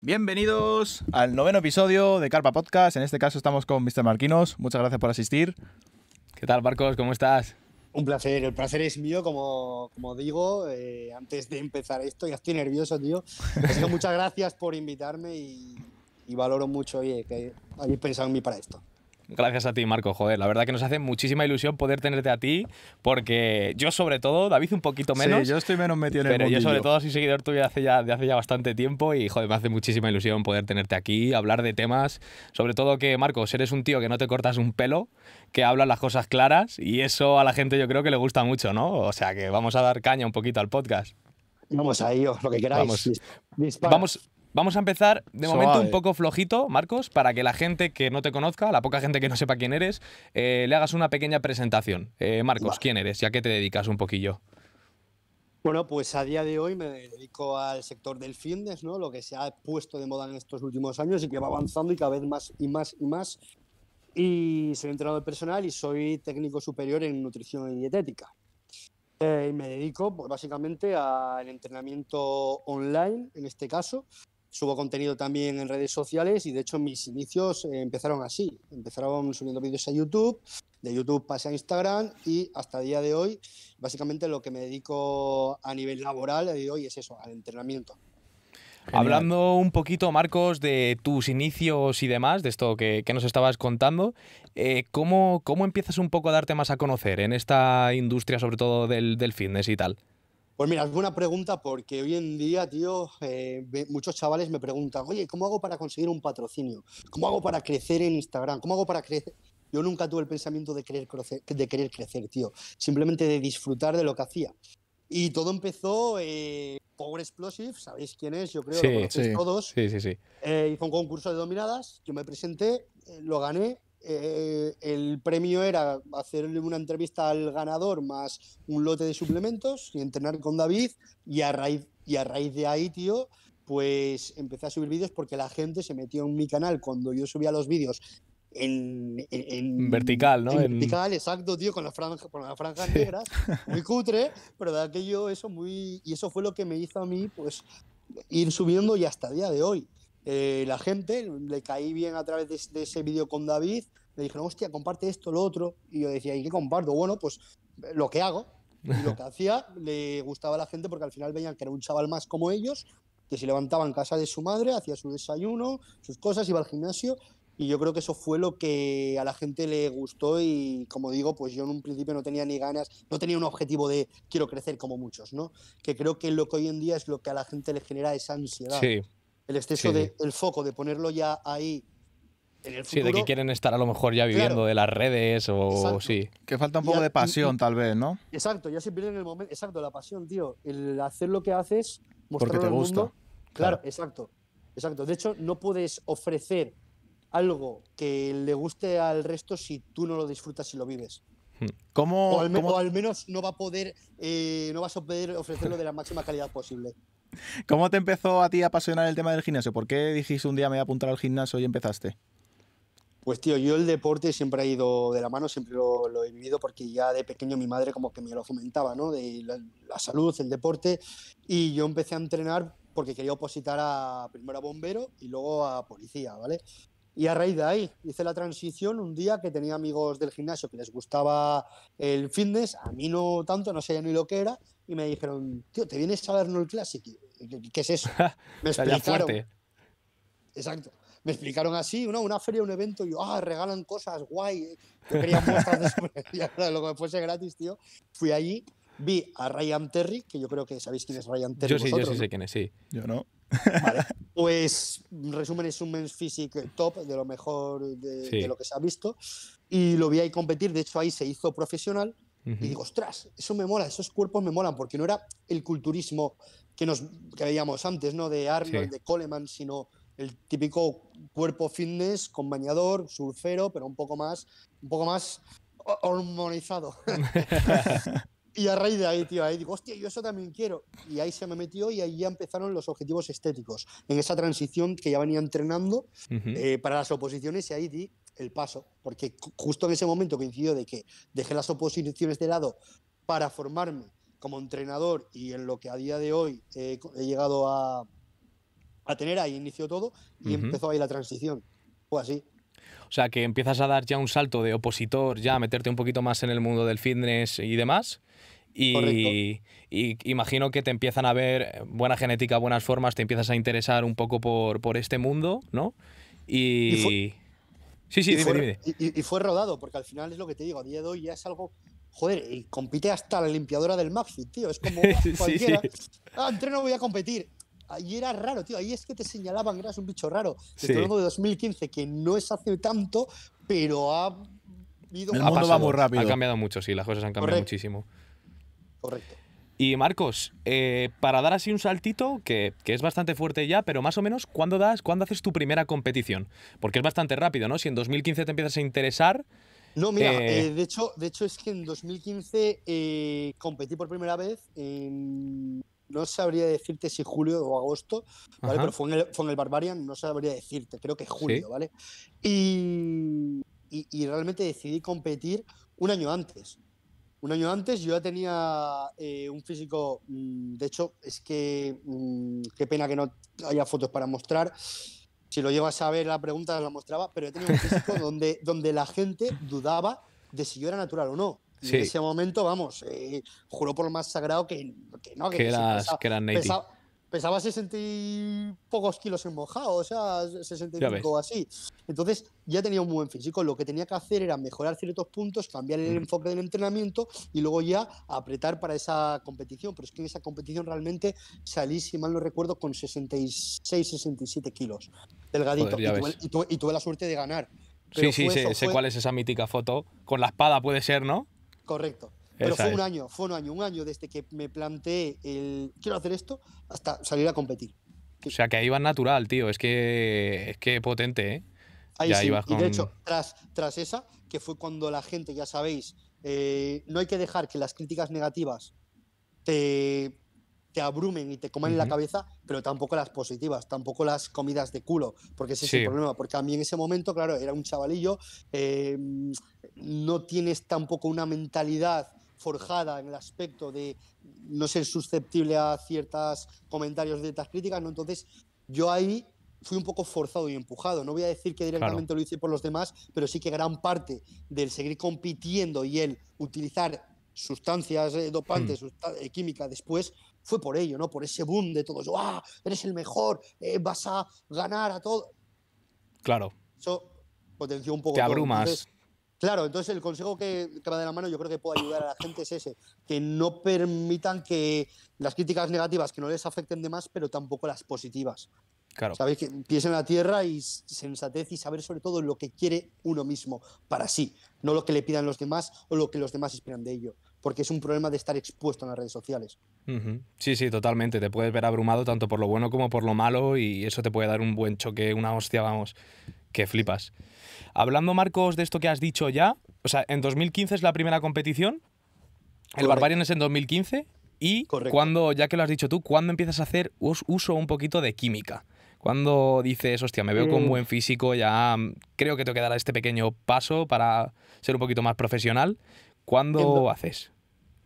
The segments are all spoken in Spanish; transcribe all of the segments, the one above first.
Bienvenidos al noveno episodio de Carpa Podcast. En este caso estamos con Mr. Marquinos. Muchas gracias por asistir. ¿Qué tal, Marcos? ¿Cómo estás? Un placer, el placer es mío, como, digo, eh, antes de empezar esto, ya estoy nervioso, tío. muchas gracias por invitarme y, valoro mucho que hayáis pensado en mí para esto. Gracias a ti, Marco, joder. La verdad que nos hace muchísima ilusión poder tenerte a ti, porque yo sobre todo, David un poquito menos. Sí, yo estoy menos metido en el Pero yo sobre todo soy seguidor tuyo hace ya, de hace ya bastante tiempo y, joder, me hace muchísima ilusión poder tenerte aquí, hablar de temas. Sobre todo que, Marco, eres un tío que no te cortas un pelo, que habla las cosas claras y eso a la gente yo creo que le gusta mucho, ¿no? O sea que vamos a dar caña un poquito al podcast. Vamos a ello, lo que queráis. Vamos, Vamos a empezar de momento un poco flojito, Marcos, para que la gente que no te conozca, la poca gente que no sepa quién eres, eh, le hagas una pequeña presentación. Eh, Marcos, ¿quién eres y a qué te dedicas un poquillo? Bueno, pues a día de hoy me dedico al sector del fitness, ¿no? Lo que se ha puesto de moda en estos últimos años y que va avanzando y cada vez más y más y más. Y soy entrenador personal y soy técnico superior en nutrición y dietética. Eh, y me dedico pues, básicamente al entrenamiento online, en este caso, Subo contenido también en redes sociales y de hecho mis inicios eh, empezaron así. Empezaron subiendo vídeos a YouTube, de YouTube pasé a Instagram y hasta el día de hoy básicamente lo que me dedico a nivel laboral de hoy es eso, al entrenamiento. Hablando un poquito, Marcos, de tus inicios y demás, de esto que, nos estabas contando, eh, ¿cómo, empiezas un poco a darte más a conocer en esta industria, sobre todo del, del fitness y tal? Pues mira, es buena pregunta porque hoy en día, tío, eh, muchos chavales me preguntan, oye, ¿cómo hago para conseguir un patrocinio? ¿Cómo hago para crecer en Instagram? ¿Cómo hago para crecer? Yo nunca tuve el pensamiento de querer, crecer, de querer crecer, tío. Simplemente de disfrutar de lo que hacía. Y todo empezó eh, Power Explosive, sabéis quién es, yo creo, que lo conocéis todos. Sí, sí, sí. Eh, hizo un concurso de dominadas, yo me presenté, lo gané eh, el premio era hacerle una entrevista al ganador más un lote de suplementos y entrenar con David y a raíz, y a raíz de ahí, tío, pues empecé a subir vídeos porque la gente se metió en mi canal cuando yo subía los vídeos en, vertical, ¿no? vertical, exacto, tío, con las franjas, con las franjas negras, muy cutre, pero de aquello eso muy y eso fue lo que me hizo a mí pues ir subiendo y hasta el día de hoy. Eh, la gente, le caí bien a través de, ese vídeo con David, le dijeron, hostia, comparte esto, lo otro, y yo decía, ¿y qué comparto? Bueno, pues eh, lo que hago, lo que hacía le gustaba a la gente porque al final veían que era un chaval más como ellos, que se levantaba en casa de su madre, hacía su desayuno, sus cosas, iba al gimnasio y yo creo que eso fue lo que a la gente le gustó y como digo, pues yo en un principio no tenía ni ganas, no tenía un objetivo de quiero crecer como muchos, ¿no? Que creo que lo que hoy en día es lo que a la gente le genera esa ansiedad. Sí. El exceso del foco de ponerlo ya ahí en el futuro. Sí, de que quieren estar a lo mejor ya viviendo de las redes o sí. Que falta un poco de pasión, tal vez, ¿no? Exacto, ya se en el momento. Exacto, la pasión, tío. El hacer lo que haces, Porque te gusta. Claro, exacto. Exacto. De hecho, no puedes ofrecer algo que le guste al resto si tú no lo disfrutas y lo vives. Hmm. ¿Cómo, o, al, menos no va a poder, eh, no vas a poder ofrecerlo de la máxima calidad posible. ¿Cómo te empezó a ti a apasionar el tema del gimnasio? ¿Por qué dijiste un día me voy a apuntar al gimnasio y empezaste? Pues tío, yo el deporte siempre ha ido de la mano, siempre lo, he vivido porque ya de pequeño mi madre como que me lo fomentaba, ¿no? De la, salud, el deporte. Y yo empecé a entrenar porque quería opositar a, primero a bombero y luego a policía, ¿vale? Y a raíz de ahí hice la transición un día que tenía amigos del gimnasio que les gustaba el fitness, a mí no tanto, no sabía ni lo que era, y me dijeron, tío, ¿te vienes a ver el Classic? ¿Qué es eso? Me explicaron. Exacto. Me explicaron así, ¿no? una feria, un evento, y yo, ah, regalan cosas, guay. Eh". Yo quería muestras de lo que fuese gratis, tío. Fui allí, vi a Ryan Terry, que yo creo que sabéis quién es Ryan Terry. Yo sí, yo sí sé quién es, sí. Yo no. Vale. Pues, resumen, es un men's physique top, de lo mejor de lo que se ha visto. Y lo vi ahí competir, de hecho ahí se hizo profesional y digo, ostras, eso me mola, esos cuerpos me molan, porque no era el culturismo que, nos, que veíamos antes, ¿no? De Arnold, de Coleman, sino el típico cuerpo fitness con bañador, surfero, pero un poco más, un poco más hormonizado. y a raíz de ahí, tío, ahí digo, hostia, yo eso también quiero. Y ahí se me metió y ahí ya empezaron los objetivos estéticos, en esa transición que ya venía entrenando eh, para las oposiciones y ahí di el paso, porque justo en ese momento coincidió de que dejé las oposiciones de lado para formarme como entrenador y en lo que a día de hoy eh, he, llegado a, a, tener ahí inició todo y empezó ahí la transición. Fue así. O sea, que empiezas a dar ya un salto de opositor, ya a meterte un poquito más en el mundo del fitness y demás. Y, y, imagino que te empiezan a ver buena genética, buenas formas, te empiezas a interesar un poco por, por este mundo, ¿no? y Sí, sí, y fue, rodado, porque al final es lo que te digo, a día de hoy ya es algo. Joder, y compite hasta la limpiadora del Maxi, tío. Es como cualquiera. sí, Ah, entreno, voy a competir. Ahí era raro, tío. Ahí es que te señalaban que eras un bicho raro. De todo de 2015, que no es hace tanto, pero ha ido… El muy rápido. Ha cambiado mucho, sí. Las cosas han cambiado muchísimo. Correcto. Y Marcos, eh, para dar así un saltito, que, es bastante fuerte ya, pero más o menos, ¿cuándo das, cuándo haces tu primera competición? Porque es bastante rápido, ¿no? Si en 2015 te empiezas a interesar. No, mira, eh, eh, de, hecho, de hecho es que en 2015 competí por primera vez no sabría decirte si julio o agosto, ¿vale? Pero fue en, el, Barbarian, no sabría decirte, creo que julio, ¿vale? Y, y, realmente decidí competir un año antes, un año antes yo ya tenía eh, un físico, mm, de hecho, es que mm, qué pena que no haya fotos para mostrar. Si lo llevas a ver la pregunta la mostraba, pero yo tenía un físico donde, donde la gente dudaba de si yo era natural o no. en ese momento, vamos, eh, juró por lo más sagrado que, que no, que, pesaba 60 y pocos kilos en mojado, o sea, 65 o así. Entonces ya tenía un buen físico. Lo que tenía que hacer era mejorar ciertos puntos, cambiar el enfoque del entrenamiento y luego ya apretar para esa competición. Pero es que en esa competición realmente salí, si mal no recuerdo, con 66, 67 kilos. Delgadito. y, tuve, la suerte de ganar. sí, sí, sé, cuál es esa mítica foto. Con la espada puede ser, ¿no? Correcto. Pero fue un año, fue un año, un año desde que me planteé el quiero hacer esto hasta salir a competir. O sea, que ahí va natural, tío. Es que, es que potente, ¿eh? Ahí ya Y de hecho, tras, tras esa, que fue cuando la gente, ya sabéis, eh, no hay que dejar que las críticas negativas te, abrumen y te coman en la cabeza, pero tampoco las positivas, tampoco las comidas de culo, porque ese es el problema. Porque a mí en ese momento, claro, era un chavalillo, eh, no tienes tampoco una mentalidad forjada en el aspecto de no ser susceptible a ciertos comentarios, estas críticas, ¿no? Entonces, yo ahí fui un poco forzado y empujado. No voy a decir que directamente lo hice por los demás, pero sí que gran parte del seguir compitiendo y el utilizar sustancias eh, dopantes, hmm. eh, química después, fue por ello, ¿no? Por ese boom de todos, ¡ah! Eres el mejor, eh, vas a ganar a todo. Claro. Eso potenció un poco. Te abrumas. Claro, entonces el consejo que, que, de la mano, yo creo que puede ayudar a la gente es ese, que no permitan que las críticas negativas que no les afecten de más, pero tampoco las positivas. Claro. Sabéis que piensen en la tierra y sensatez y saber sobre todo lo que quiere uno mismo para sí, no lo que le pidan los demás o lo que los demás esperan de ello porque es un problema de estar expuesto en las redes sociales. Sí, sí, totalmente. Te puedes ver abrumado tanto por lo bueno como por lo malo y eso te puede dar un buen choque, una hostia, vamos, que flipas. Hablando, Marcos, de esto que has dicho ya, o sea, en 2015 es la primera competición, el Barbarian es en 2015, y cuando, ya que lo has dicho tú, ¿cuándo empiezas a hacer uso un poquito de química? Cuando dices, hostia, me veo con mm. buen físico, ya mm, creo que tengo que dar este pequeño paso para ser un poquito más profesional? ¿Cuándo lo haces?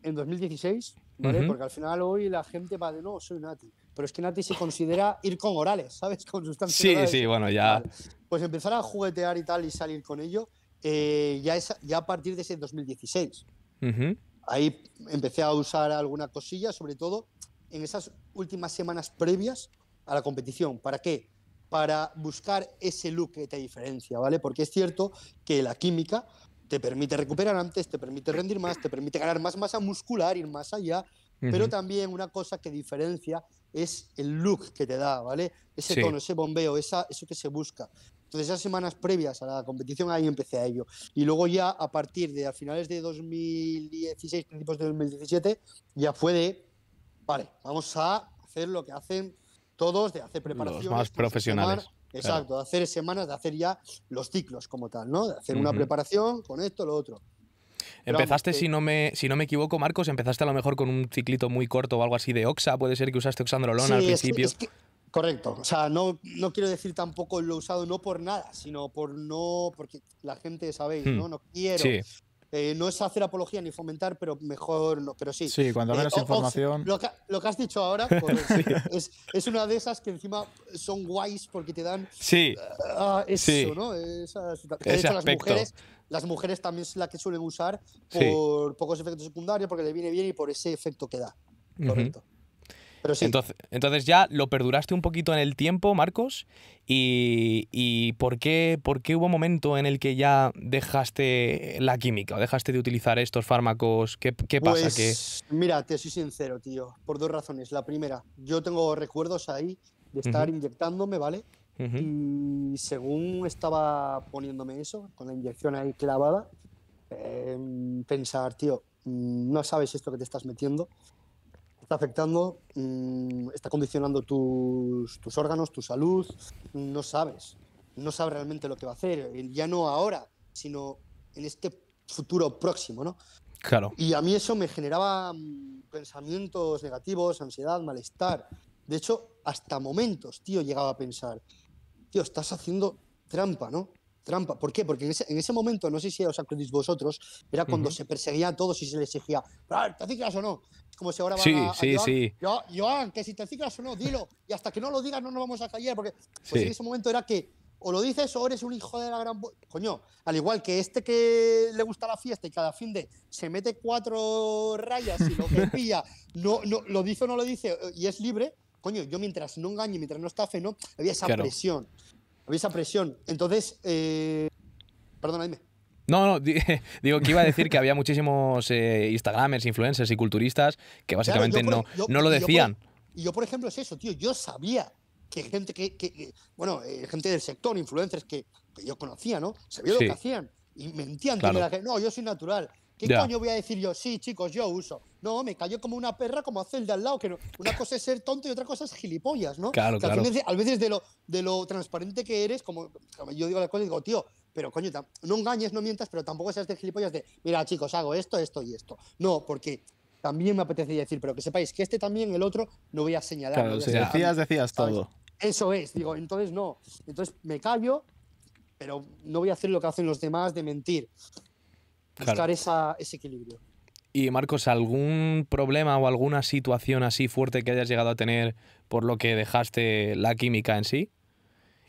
En 2016, ¿vale? Porque al final hoy la gente va de no, soy nati pero es que Nati se considera ir con orales, ¿sabes? Con sustancias. Sí, orales. sí, bueno, ya. Pues empezar a juguetear y tal y salir con ello, eh, ya, es, ya a partir de ese 2016. Ahí empecé a usar alguna cosilla, sobre todo en esas últimas semanas previas a la competición. ¿Para qué? Para buscar ese look que te diferencia, ¿vale? Porque es cierto que la química te permite recuperar antes, te permite rendir más, te permite ganar más masa muscular, ir más allá, pero también una cosa que diferencia es el look que te da, ¿vale? Ese tono, ese bombeo, eso que se busca. Entonces, esas semanas previas a la competición, ahí empecé a ello. Y luego ya a partir de a finales de 2016, principios de 2017, ya fue de, vale, vamos a hacer lo que hacen todos, de hacer preparaciones. más profesionales. Exacto, de hacer semanas, de hacer ya los ciclos como tal, ¿no? De hacer una preparación con esto, lo otro. Empezaste, eh, si, no me, si no me equivoco, Marcos, empezaste a lo mejor con un ciclito muy corto o algo así de Oxa, puede ser que usaste Oxandrolona al principio. correcto, o sea, no, no quiero decir tampoco lo usado no por nada, sino por no, porque la gente, sabéis, ¿no? Hmm. No quiero. Sí. Eh, no es hacer apología ni fomentar, pero mejor no, pero sí. Sí, cuando eh, menos información. Lo que, lo que, has dicho ahora pues, es, es, una de esas que encima son guays porque te dan sí. Ah, eso, ¿no? Esas, Ese aspecto. mujeres las mujeres también es la que suelen usar por pocos efectos secundarios, porque le viene bien y por ese efecto que da. Correcto. Pero entonces, entonces, ya lo perduraste un poquito en el tiempo, Marcos, y, ¿por, qué, ¿por hubo un momento en el que ya dejaste la química, o dejaste de utilizar estos fármacos? ¿Qué, qué pasa? Pues, mira, te soy sincero, tío, por dos razones. La primera, yo tengo recuerdos ahí de estar inyectándome, ¿vale? Y según estaba poniéndome eso, con la inyección ahí clavada, em, pensar, tío, mm, no sabes esto que te estás metiendo, está afectando, mm, está condicionando tus, tus órganos, tu salud, no sabes, no sabes realmente lo que va a hacer, eh, ya no ahora, sino en este futuro próximo, ¿no? Claro. Y a mí eso me generaba mm, pensamientos negativos, ansiedad, malestar. De hecho, hasta momentos, tío, llegaba a pensar, tío, estás haciendo trampa, ¿no? Trampa. ¿Por qué? Porque en ese, momento, no sé si os acordáis vosotros, era cuando se perseguía a todos y se les exigía, ¿te ciclas o no? Como si ahora sí, sí, sí. Joan, que si te ciclas o no, dilo. Y hasta que no lo digas no nos vamos a callar. Porque pues, en ese momento era que o lo dices o eres un hijo de la gran... Coño, al igual que este que le gusta la fiesta y cada fin de se mete cuatro rayas y lo que pilla, no, no, lo dice o no lo dice eh, y es libre, coño, yo mientras no engañe, mientras no estafe, ¿no? Había esa presión. Había esa presión. Entonces, eh, perdona, dime. No, no, digo que iba a decir que había muchísimos eh, Instagramers, influencers y culturistas que básicamente no, no lo decían. Y yo, por ejemplo, es eso, tío. Yo sabía que gente que, bueno, eh, gente del sector, influencers que, yo conocía, ¿no? Sabía lo que hacían. Y mentían, no, yo soy natural. ¿Qué coño voy a decir yo? Sí, chicos, yo uso. No, me callo como una perra, como hace el de al lado. Que una cosa es ser tonto y otra cosa es gilipollas, ¿no? Claro, claro. A veces de lo, transparente que eres, como yo digo la cosa, digo, tío, pero coño, no engañes, no mientas, pero tampoco seas de gilipollas de, mira, chicos, hago esto, esto y esto. No, porque también me apetece decir, pero que sepáis que este también, el otro, no voy a señalar. Claro, si decías, decías todo. Eso es, digo, entonces no. Entonces me callo, pero no voy a hacer lo que hacen los demás de mentir. Buscar esa, ese equilibrio. Y Marcos, ¿algún problema o alguna situación así fuerte que hayas llegado a tener por lo que dejaste la química en sí?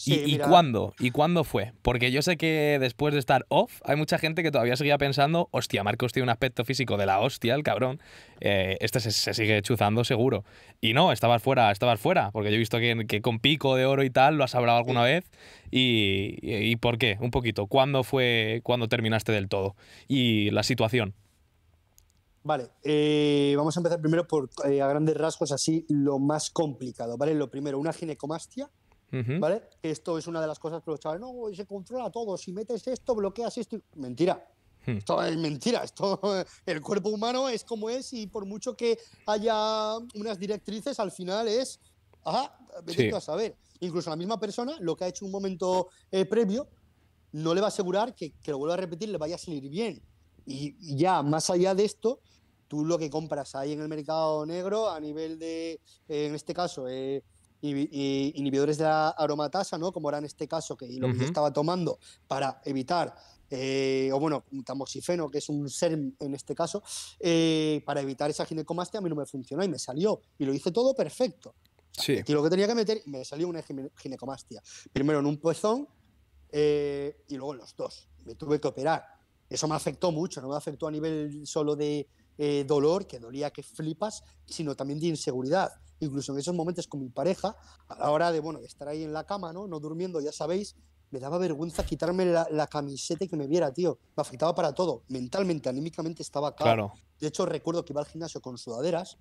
¿Y, cuándo? ¿Y cuándo fue? Porque yo sé que después de estar off, hay mucha gente que todavía seguía pensando, hostia, Marcos tiene un aspecto físico de la hostia, el cabrón. Eh, este se, sigue chuzando seguro. Y no, estabas fuera, estabas fuera. Porque yo he visto que, con pico de oro y tal lo has hablado alguna vez. Y, por qué? Un poquito. ¿Cuándo fue ¿Cuándo terminaste del todo? Y la situación. Vale, eh, vamos a empezar primero por, eh, a grandes rasgos, así lo más complicado, ¿vale? Lo primero, una ginecomastia, ¿Vale? Esto es una de las cosas que los no, se controla todo, si metes esto, bloqueas esto. Mentira, hmm. esto es mentira, esto, el cuerpo humano es como es y por mucho que haya unas directrices, al final es, ajá, a saber. Incluso la misma persona, lo que ha hecho un momento eh, previo, no le va a asegurar que, que, lo vuelva a repetir, le vaya a salir bien. Y, ya, más allá de esto, tú lo que compras ahí en el mercado negro a nivel de, en este caso, eh, eh, inhibidores de la aromatasa, ¿no? como era en este caso, que lo que yo estaba tomando para evitar, eh, o bueno, tamoxifeno, que es un ser en este caso, eh, para evitar esa ginecomastia, a mí no me funcionó y me salió. Y lo hice todo perfecto. Y lo que tenía que meter, me salió una ginecomastia. Primero en un pezón y luego en los dos. Me tuve que operar. Eso me afectó mucho, no me afectó a nivel solo de dolor, que dolía que flipas, sino también de inseguridad incluso en esos momentos con mi pareja, a la hora de, bueno, estar ahí en la cama, ¿no? No durmiendo, ya sabéis, me daba vergüenza quitarme la, camiseta y que me viera, tío. Me afectaba para todo. Mentalmente, anímicamente estaba Claro. De hecho, recuerdo que iba al gimnasio con sudaderas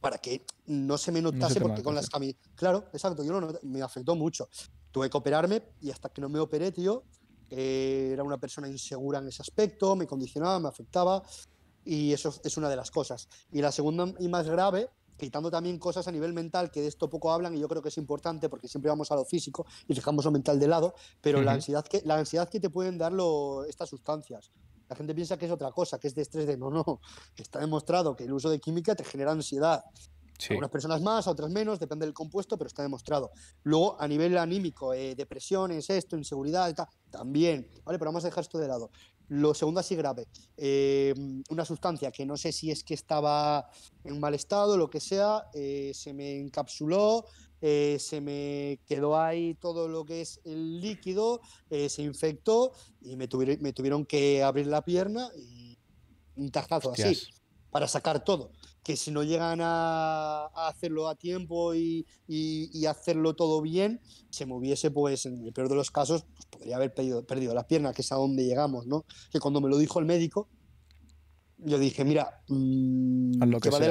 para que no se me notase, porque con las camisetas. Claro, exacto, yo no me afectó mucho. Tuve que operarme y hasta que no me operé, tío, eh, era una persona insegura en ese aspecto, me condicionaba, me afectaba. Y eso es una de las cosas. Y la segunda y más grave quitando también cosas a nivel mental, que de esto poco hablan y yo creo que es importante porque siempre vamos a lo físico y dejamos lo mental de lado, pero la, ansiedad que, la ansiedad que te pueden dar estas sustancias. La gente piensa que es otra cosa, que es de estrés de no, no. Está demostrado que el uso de química te genera ansiedad. unas personas más, a otras menos, depende del compuesto, pero está demostrado. Luego, a nivel anímico, eh, depresiones, esto, inseguridad, también. Vale, pero vamos a dejar esto de lado. Lo segundo así grave, eh, una sustancia que no sé si es que estaba en mal estado, lo que sea, eh, se me encapsuló, eh, se me quedó ahí todo lo que es el líquido, se infectó y me tuvieron, que abrir la pierna y un tazazo así para sacar todo. Que si no llegan a, hacerlo a tiempo y, hacerlo todo bien, se moviese, pues, en el peor de los casos, podría haber perdido, la las piernas, que es a donde llegamos, ¿no? Que cuando me lo dijo el médico, yo dije, mira, mm, lo que, va, de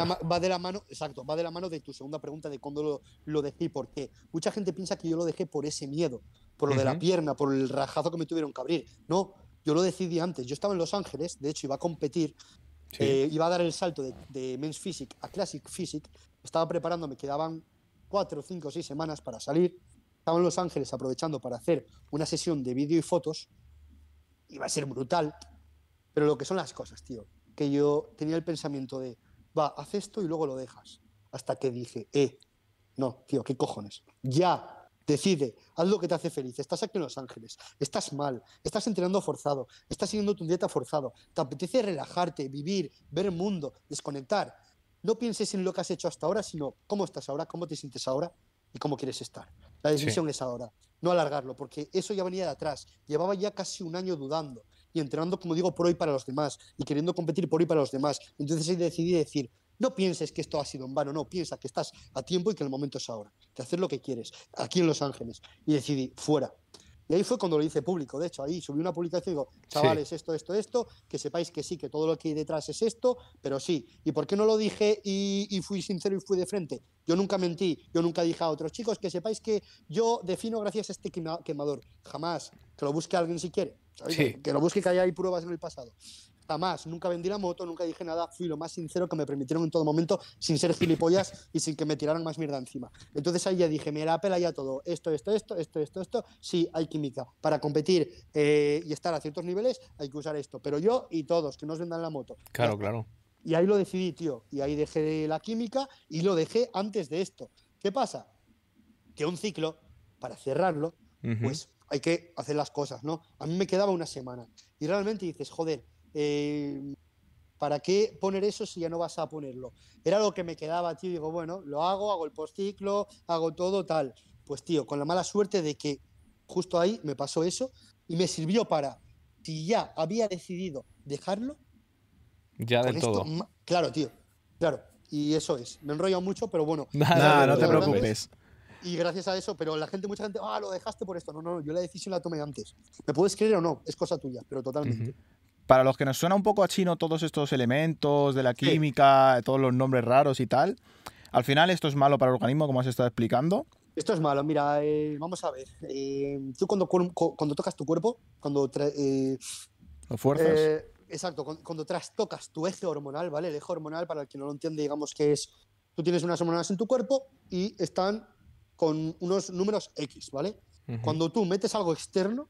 la, mano, exacto, va de la mano de tu segunda pregunta de cuándo lo, lo por qué. Mucha gente piensa que yo lo dejé por ese miedo, por lo de la pierna, por el rajazo que me tuvieron que abrir. No, yo lo decidí antes. Yo estaba en Los Ángeles, de hecho iba a competir, eh, iba a dar el salto de, de Men's Physique a Classic physics estaba preparándome, me quedaban cuatro, cinco, seis semanas para salir estaba en Los Ángeles aprovechando para hacer una sesión de vídeo y fotos, iba a ser brutal, pero lo que son las cosas, tío, que yo tenía el pensamiento de, va, haz esto y luego lo dejas, hasta que dije, eh, no, tío, ¿qué cojones? Ya, Decide, haz lo que te hace feliz. Estás aquí en Los Ángeles, estás mal, estás entrenando forzado, estás siguiendo tu dieta forzado, te apetece relajarte, vivir, ver el mundo, desconectar. No pienses en lo que has hecho hasta ahora, sino cómo estás ahora, cómo te sientes ahora y cómo quieres estar. La decisión es ahora, no alargarlo, porque eso ya venía de atrás. Llevaba ya casi un año dudando y entrenando, como digo, por hoy para los demás y queriendo competir por hoy para los demás. Entonces decidí decir, no pienses que esto ha sido en vano, no, piensa que estás a tiempo y que el momento es ahora, de hacer lo que quieres, aquí en Los Ángeles. Y decidí, fuera. Y ahí fue cuando lo hice público, de hecho, ahí subí una publicación y digo, chavales, esto, esto, esto, que sepáis que sí, que todo lo que hay detrás es esto, pero sí. ¿Y por qué no lo dije y, fui sincero y fui de frente? Yo nunca mentí, yo nunca dije a otros chicos que sepáis que yo defino gracias a este quemador. Jamás, que lo busque alguien si quiere. Que lo busque que haya pruebas en el pasado más, nunca vendí la moto, nunca dije nada, fui lo más sincero que me permitieron en todo momento, sin ser gilipollas y sin que me tiraran más mierda encima. Entonces ahí ya dije, me la pela ya todo, esto, esto, esto, esto, esto, esto, sí, hay química. Para competir eh, y estar a ciertos niveles hay que usar esto, pero yo y todos, que no vendan la moto. Claro, claro. Y ahí lo decidí, tío, y ahí dejé la química y lo dejé antes de esto. ¿Qué pasa? Que un ciclo, para cerrarlo, pues hay que hacer las cosas, ¿no? A mí me quedaba una semana y realmente dices, joder, eh, ¿Para qué poner eso si ya no vas a ponerlo? Era lo que me quedaba, tío. Digo, bueno, lo hago, hago el ciclo hago todo, tal. Pues, tío, con la mala suerte de que justo ahí me pasó eso y me sirvió para, si ya había decidido dejarlo. Ya de todo. Claro, tío. Claro. Y eso es. Me enrollo mucho, pero bueno. no, no, te preocupes. Y gracias a eso, pero la gente, mucha gente, ah, lo dejaste por esto. No, no, yo la decisión la tomé antes. Me puedes creer o no, es cosa tuya, pero totalmente. Para los que nos suena un poco a chino todos estos elementos de la química, todos los nombres raros y tal, al final esto es malo para el organismo, como has estado explicando. Esto es malo, mira, eh, vamos a ver. Eh, tú cuando, tocas tu cuerpo, cuando... Eh, lo fuerzas. Eh, exacto, cuando, tras trastocas tu eje hormonal, ¿vale? El eje hormonal, para el que no lo entiende, digamos que es... Tú tienes unas hormonas en tu cuerpo y están con unos números X, ¿vale? Cuando tú metes algo externo,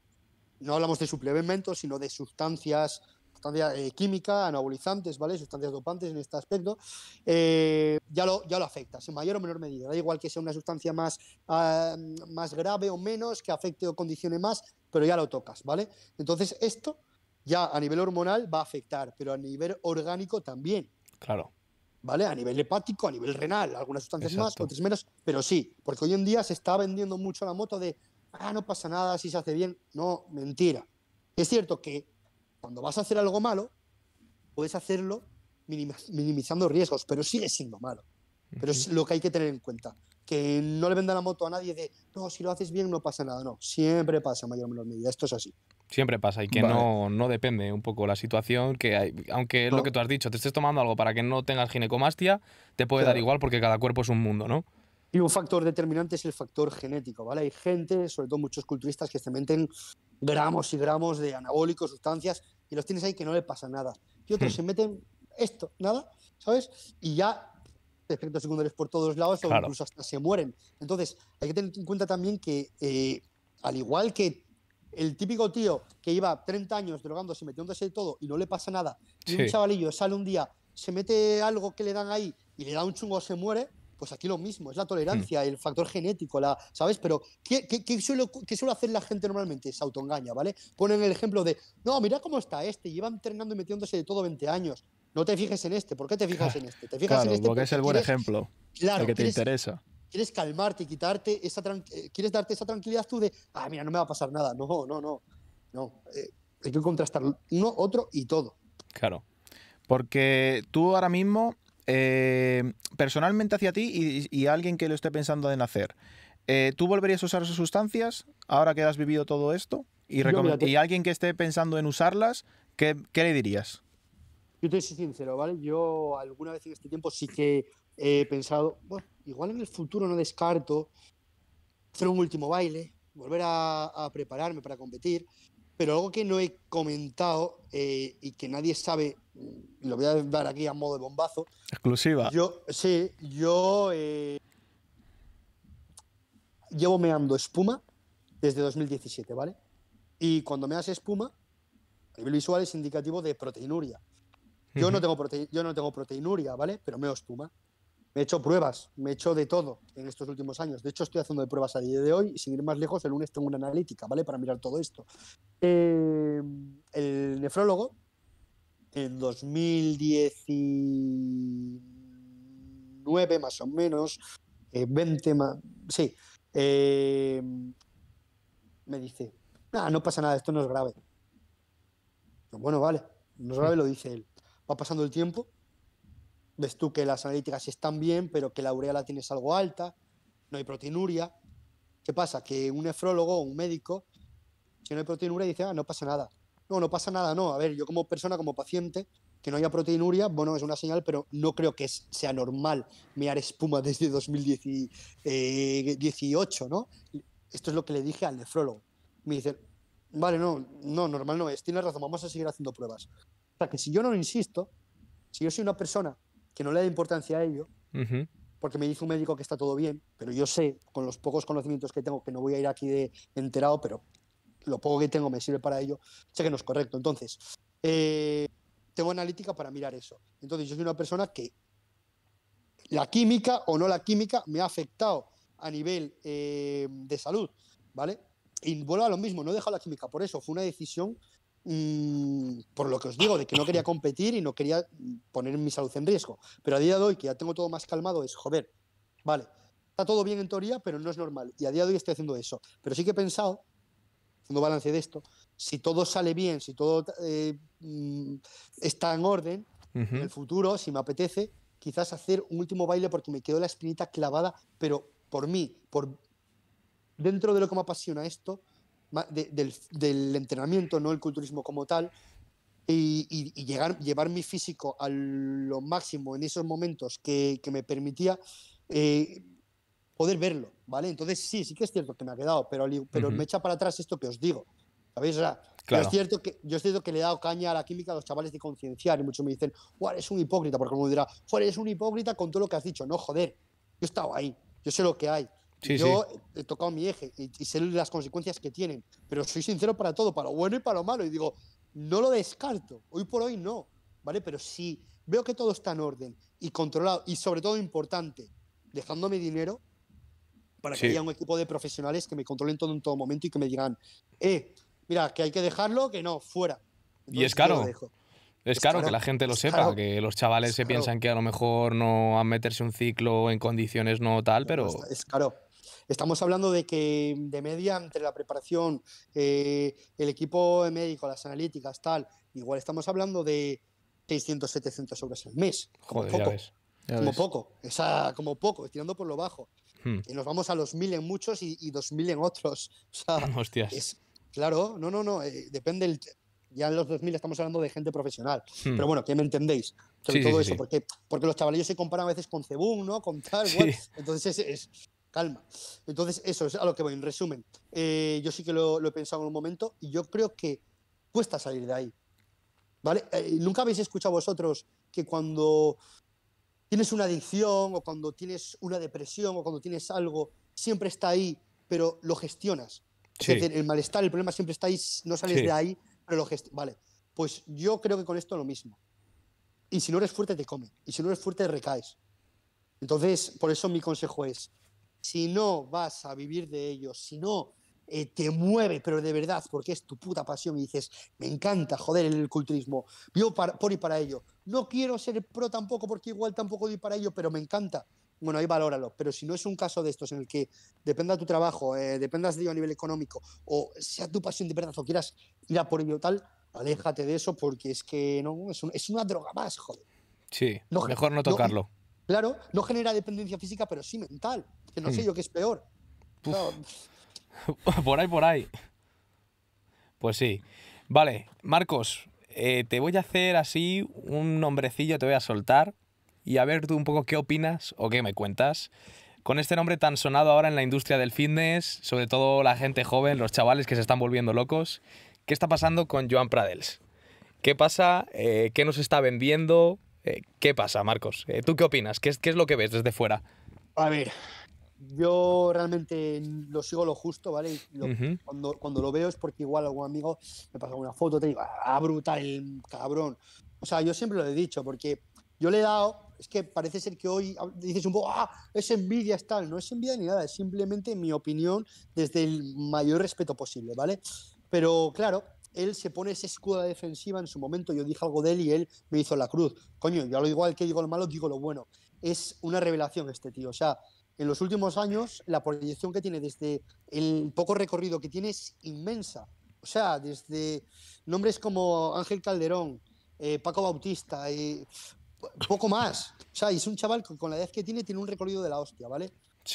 no hablamos de suplementos, sino de sustancias, químicas, eh, química, anabolizantes, ¿vale? Sustancias dopantes en este aspecto, eh, ya, lo, ya lo afectas, en mayor o menor medida. Da igual que sea una sustancia más, ah, más grave o menos, que afecte o condicione más, pero ya lo tocas, ¿vale? Entonces, esto ya a nivel hormonal va a afectar, pero a nivel orgánico también. Claro. ¿Vale? A nivel hepático, a nivel renal, algunas sustancias más, otras menos, pero sí, porque hoy en día se está vendiendo mucho la moto de ah, no pasa nada, si se hace bien. No, mentira. Es cierto que cuando vas a hacer algo malo, puedes hacerlo minimizando riesgos, pero sigue siendo malo. Pero es lo que hay que tener en cuenta. Que no le venda la moto a nadie de, no, si lo haces bien no pasa nada. No, siempre pasa mayor o menor medida. Esto es así. Siempre pasa y que no, no depende un poco la situación, que aunque es lo que tú has dicho, te estés tomando algo para que no tengas ginecomastia, te puede dar igual porque cada cuerpo es un mundo, ¿no? Y un factor determinante es el factor genético, ¿vale? Hay gente, sobre todo muchos culturistas, que se meten gramos y gramos de anabólicos, sustancias, y los tienes ahí que no le pasa nada. Y otros hmm. se meten esto, nada, ¿sabes? Y ya efectos secundarios por todos lados o incluso hasta se mueren. Entonces, hay que tener en cuenta también que, eh, al igual que el típico tío que iba 30 años drogándose, metiéndose de todo y no le pasa nada, y un chavalillo sale un día, se mete algo que le dan ahí y le da un chungo, se muere, pues aquí lo mismo, es la tolerancia, mm. el factor genético, la, ¿sabes? Pero ¿qué, qué, suele, hacer la gente normalmente? Se autoengaña, ¿vale? Ponen el ejemplo de, no, mira cómo está este, lleva entrenando y metiéndose de todo 20 años. No te fijes en este, ¿por qué te fijas en este? Te fijas en este porque, es el buen ejemplo, claro, que te interesa. Quieres calmarte y quitarte esa eh, quieres darte esa tranquilidad tú de, ah, mira, no me va a pasar nada. No, no, no. No, eh, hay que contrastar uno, otro y todo. Claro. Porque tú ahora mismo eh, personalmente hacia ti y, alguien que lo esté pensando en hacer, eh, ¿tú volverías a usar esas sustancias ahora que has vivido todo esto? Y, alguien que esté pensando en usarlas, ¿qué, le dirías? Yo te soy sincero, ¿vale? Yo alguna vez en este tiempo sí que he pensado, bueno, igual en el futuro no descarto hacer un último baile, volver a, prepararme para competir, pero algo que no he comentado eh, y que nadie sabe lo voy a dar aquí a modo de bombazo. Exclusiva. Yo, sí, yo eh, llevo meando espuma desde 2017, ¿vale? Y cuando me hace espuma, a nivel visual es indicativo de proteinuria. Yo, no tengo yo no tengo proteinuria, ¿vale? Pero meo espuma. Me he hecho pruebas, me he hecho de todo en estos últimos años. De hecho, estoy haciendo de pruebas a día de hoy y sin ir más lejos, el lunes tengo una analítica, ¿vale? Para mirar todo esto. Eh, el nefrólogo en 2019 más o menos, eh, 20 más, sí, eh, me dice, ah, no pasa nada, esto no es grave. bueno, vale, no es grave, lo dice él. Va pasando el tiempo, ves tú que las analíticas están bien, pero que la urea la tienes algo alta, no hay proteinuria. ¿Qué pasa? Que un nefrólogo o un médico, si no hay proteinuria, dice, ah, no pasa nada no, no pasa nada, no. A ver, yo como persona, como paciente, que no haya proteinuria, bueno, es una señal, pero no creo que sea normal mear espuma desde 2018, ¿no? Esto es lo que le dije al nefrólogo. Me dice, vale, no, no, normal no es, tienes razón, vamos a seguir haciendo pruebas. O sea, que si yo no insisto, si yo soy una persona que no le da importancia a ello, porque me dice un médico que está todo bien, pero yo sé, con los pocos conocimientos que tengo, que no voy a ir aquí de enterado, pero lo poco que tengo me sirve para ello, sé que no es correcto. Entonces, eh, tengo analítica para mirar eso. Entonces, yo soy una persona que la química o no la química me ha afectado a nivel eh, de salud, ¿vale? Y vuelvo a lo mismo, no he dejado la química por eso, fue una decisión, mm, por lo que os digo, de que no quería competir y no quería poner mi salud en riesgo. Pero a día de hoy, que ya tengo todo más calmado, es, joder, vale, está todo bien en teoría, pero no es normal. Y a día de hoy estoy haciendo eso. Pero sí que he pensado un balance de esto, si todo sale bien, si todo eh, mm, está en orden, en el futuro, si me apetece, quizás hacer un último baile porque me quedó la espinita clavada, pero por mí, por dentro de lo que me apasiona esto, del, entrenamiento, no el culturismo como tal, y, llegar, llevar mi físico a lo máximo en esos momentos que, me permitía. Eh, poder verlo, ¿vale? Entonces sí, sí que es cierto que me ha quedado, pero, pero me echa para atrás esto que os digo, ¿sabéis? claro. yo, es cierto que, yo que le he dado caña a la química a los chavales de concienciar y muchos me dicen, Juan, Es un hipócrita, porque uno dirá, Juan, Es un hipócrita con todo lo que has dicho. No, joder, yo he estado ahí, yo sé lo que hay. yo he tocado mi eje y, y, sé las consecuencias que tienen, pero soy sincero para todo, para lo bueno y para lo malo. Y digo, no lo descarto, hoy por hoy no, ¿vale? Pero sí, veo que todo está en orden y controlado y sobre todo importante, dejándome dinero, para que haya un equipo de profesionales que me controlen todo en todo momento y que me digan, eh, mira, que hay que dejarlo, que no, fuera. y es caro. Es caro, que la gente lo sepa, que los chavales se piensan que a lo mejor no han a meterse un ciclo en condiciones no tal, pero... Es caro. Estamos hablando de que de media entre la preparación, eh, el equipo médico, las analíticas, tal, igual estamos hablando de 600, 700 euros al mes. Como poco. como poco, esa, como poco, estirando por lo bajo. Hmm. Y nos vamos a los mil en muchos y, dos mil en otros. O sea, Hostias. claro, no, no, no. Eh, depende. El, ya en los 2000 estamos hablando de gente profesional. Hmm. Pero bueno, que me entendéis. Sobre todo eso, Porque, porque los chavalillos se comparan a veces con Cebum, ¿no? Con tal, Entonces es, Calma. Entonces, eso es a lo que voy. En resumen, eh, yo sí que lo, he pensado en un momento y yo creo que cuesta salir de ahí. ¿Vale? Eh, ¿Nunca habéis escuchado vosotros que cuando tienes una adicción o cuando tienes una depresión o cuando tienes algo, siempre está ahí, pero lo gestionas. el malestar, el problema siempre está ahí, no sales de ahí, pero lo gestionas. Vale, pues yo creo que con esto lo mismo. Y si no eres fuerte, te come. Y si no eres fuerte, recaes. Entonces, por eso mi consejo es, si no vas a vivir de ello, si no eh, te mueve, pero de verdad, porque es tu puta pasión y dices, me encanta, joder, el culturismo, vivo por y para ello, no quiero ser pro tampoco porque igual tampoco doy para ello, pero me encanta. Bueno, ahí valóralo. Pero si no es un caso de estos en el que dependa tu trabajo, eh, dependas de ello a nivel económico o sea tu pasión de verdad o quieras ir a por ello tal, aléjate de eso porque es que no, es, una droga más, joder. Sí, mejor no tocarlo. claro, no genera dependencia física, pero sí mental. Que no sé mm. yo qué es peor. por ahí, por ahí. Pues sí. Vale, Marcos, eh, te voy a hacer así un nombrecillo, te voy a soltar y a ver tú un poco qué opinas o qué me cuentas. Con este nombre tan sonado ahora en la industria del fitness, sobre todo la gente joven, los chavales que se están volviendo locos, ¿qué está pasando con Joan Pradels? ¿Qué pasa? Eh, ¿Qué nos está vendiendo? Eh, ¿Qué pasa, Marcos? ¿Tú qué opinas? ¿Qué ¿Qué es lo que ves desde fuera? A ver, yo realmente lo sigo lo justo, ¿vale? cuando, lo veo es porque igual algún amigo me pasa una foto, te digo, ah, brutal, el cabrón. O sea, yo siempre lo he dicho, porque yo le he dado, es que parece ser que hoy dices un poco, ah, es envidia, es tal. No es envidia ni nada, es simplemente mi opinión desde el mayor respeto posible, ¿vale? Pero claro, él se pone esa escuda defensiva en su momento. Yo dije algo de él y él me hizo la cruz. Coño, yo lo igual que digo lo malo, digo lo bueno. Es una revelación este tío. O sea, en los últimos años la proyección que tiene desde el poco recorrido que tiene es inmensa. O sea, desde nombres como Ángel Calderón, eh, Paco Bautista, y eh, poco más. O sea, es un chaval que con la edad que tiene tiene un recorrido de la hostia, ¿vale?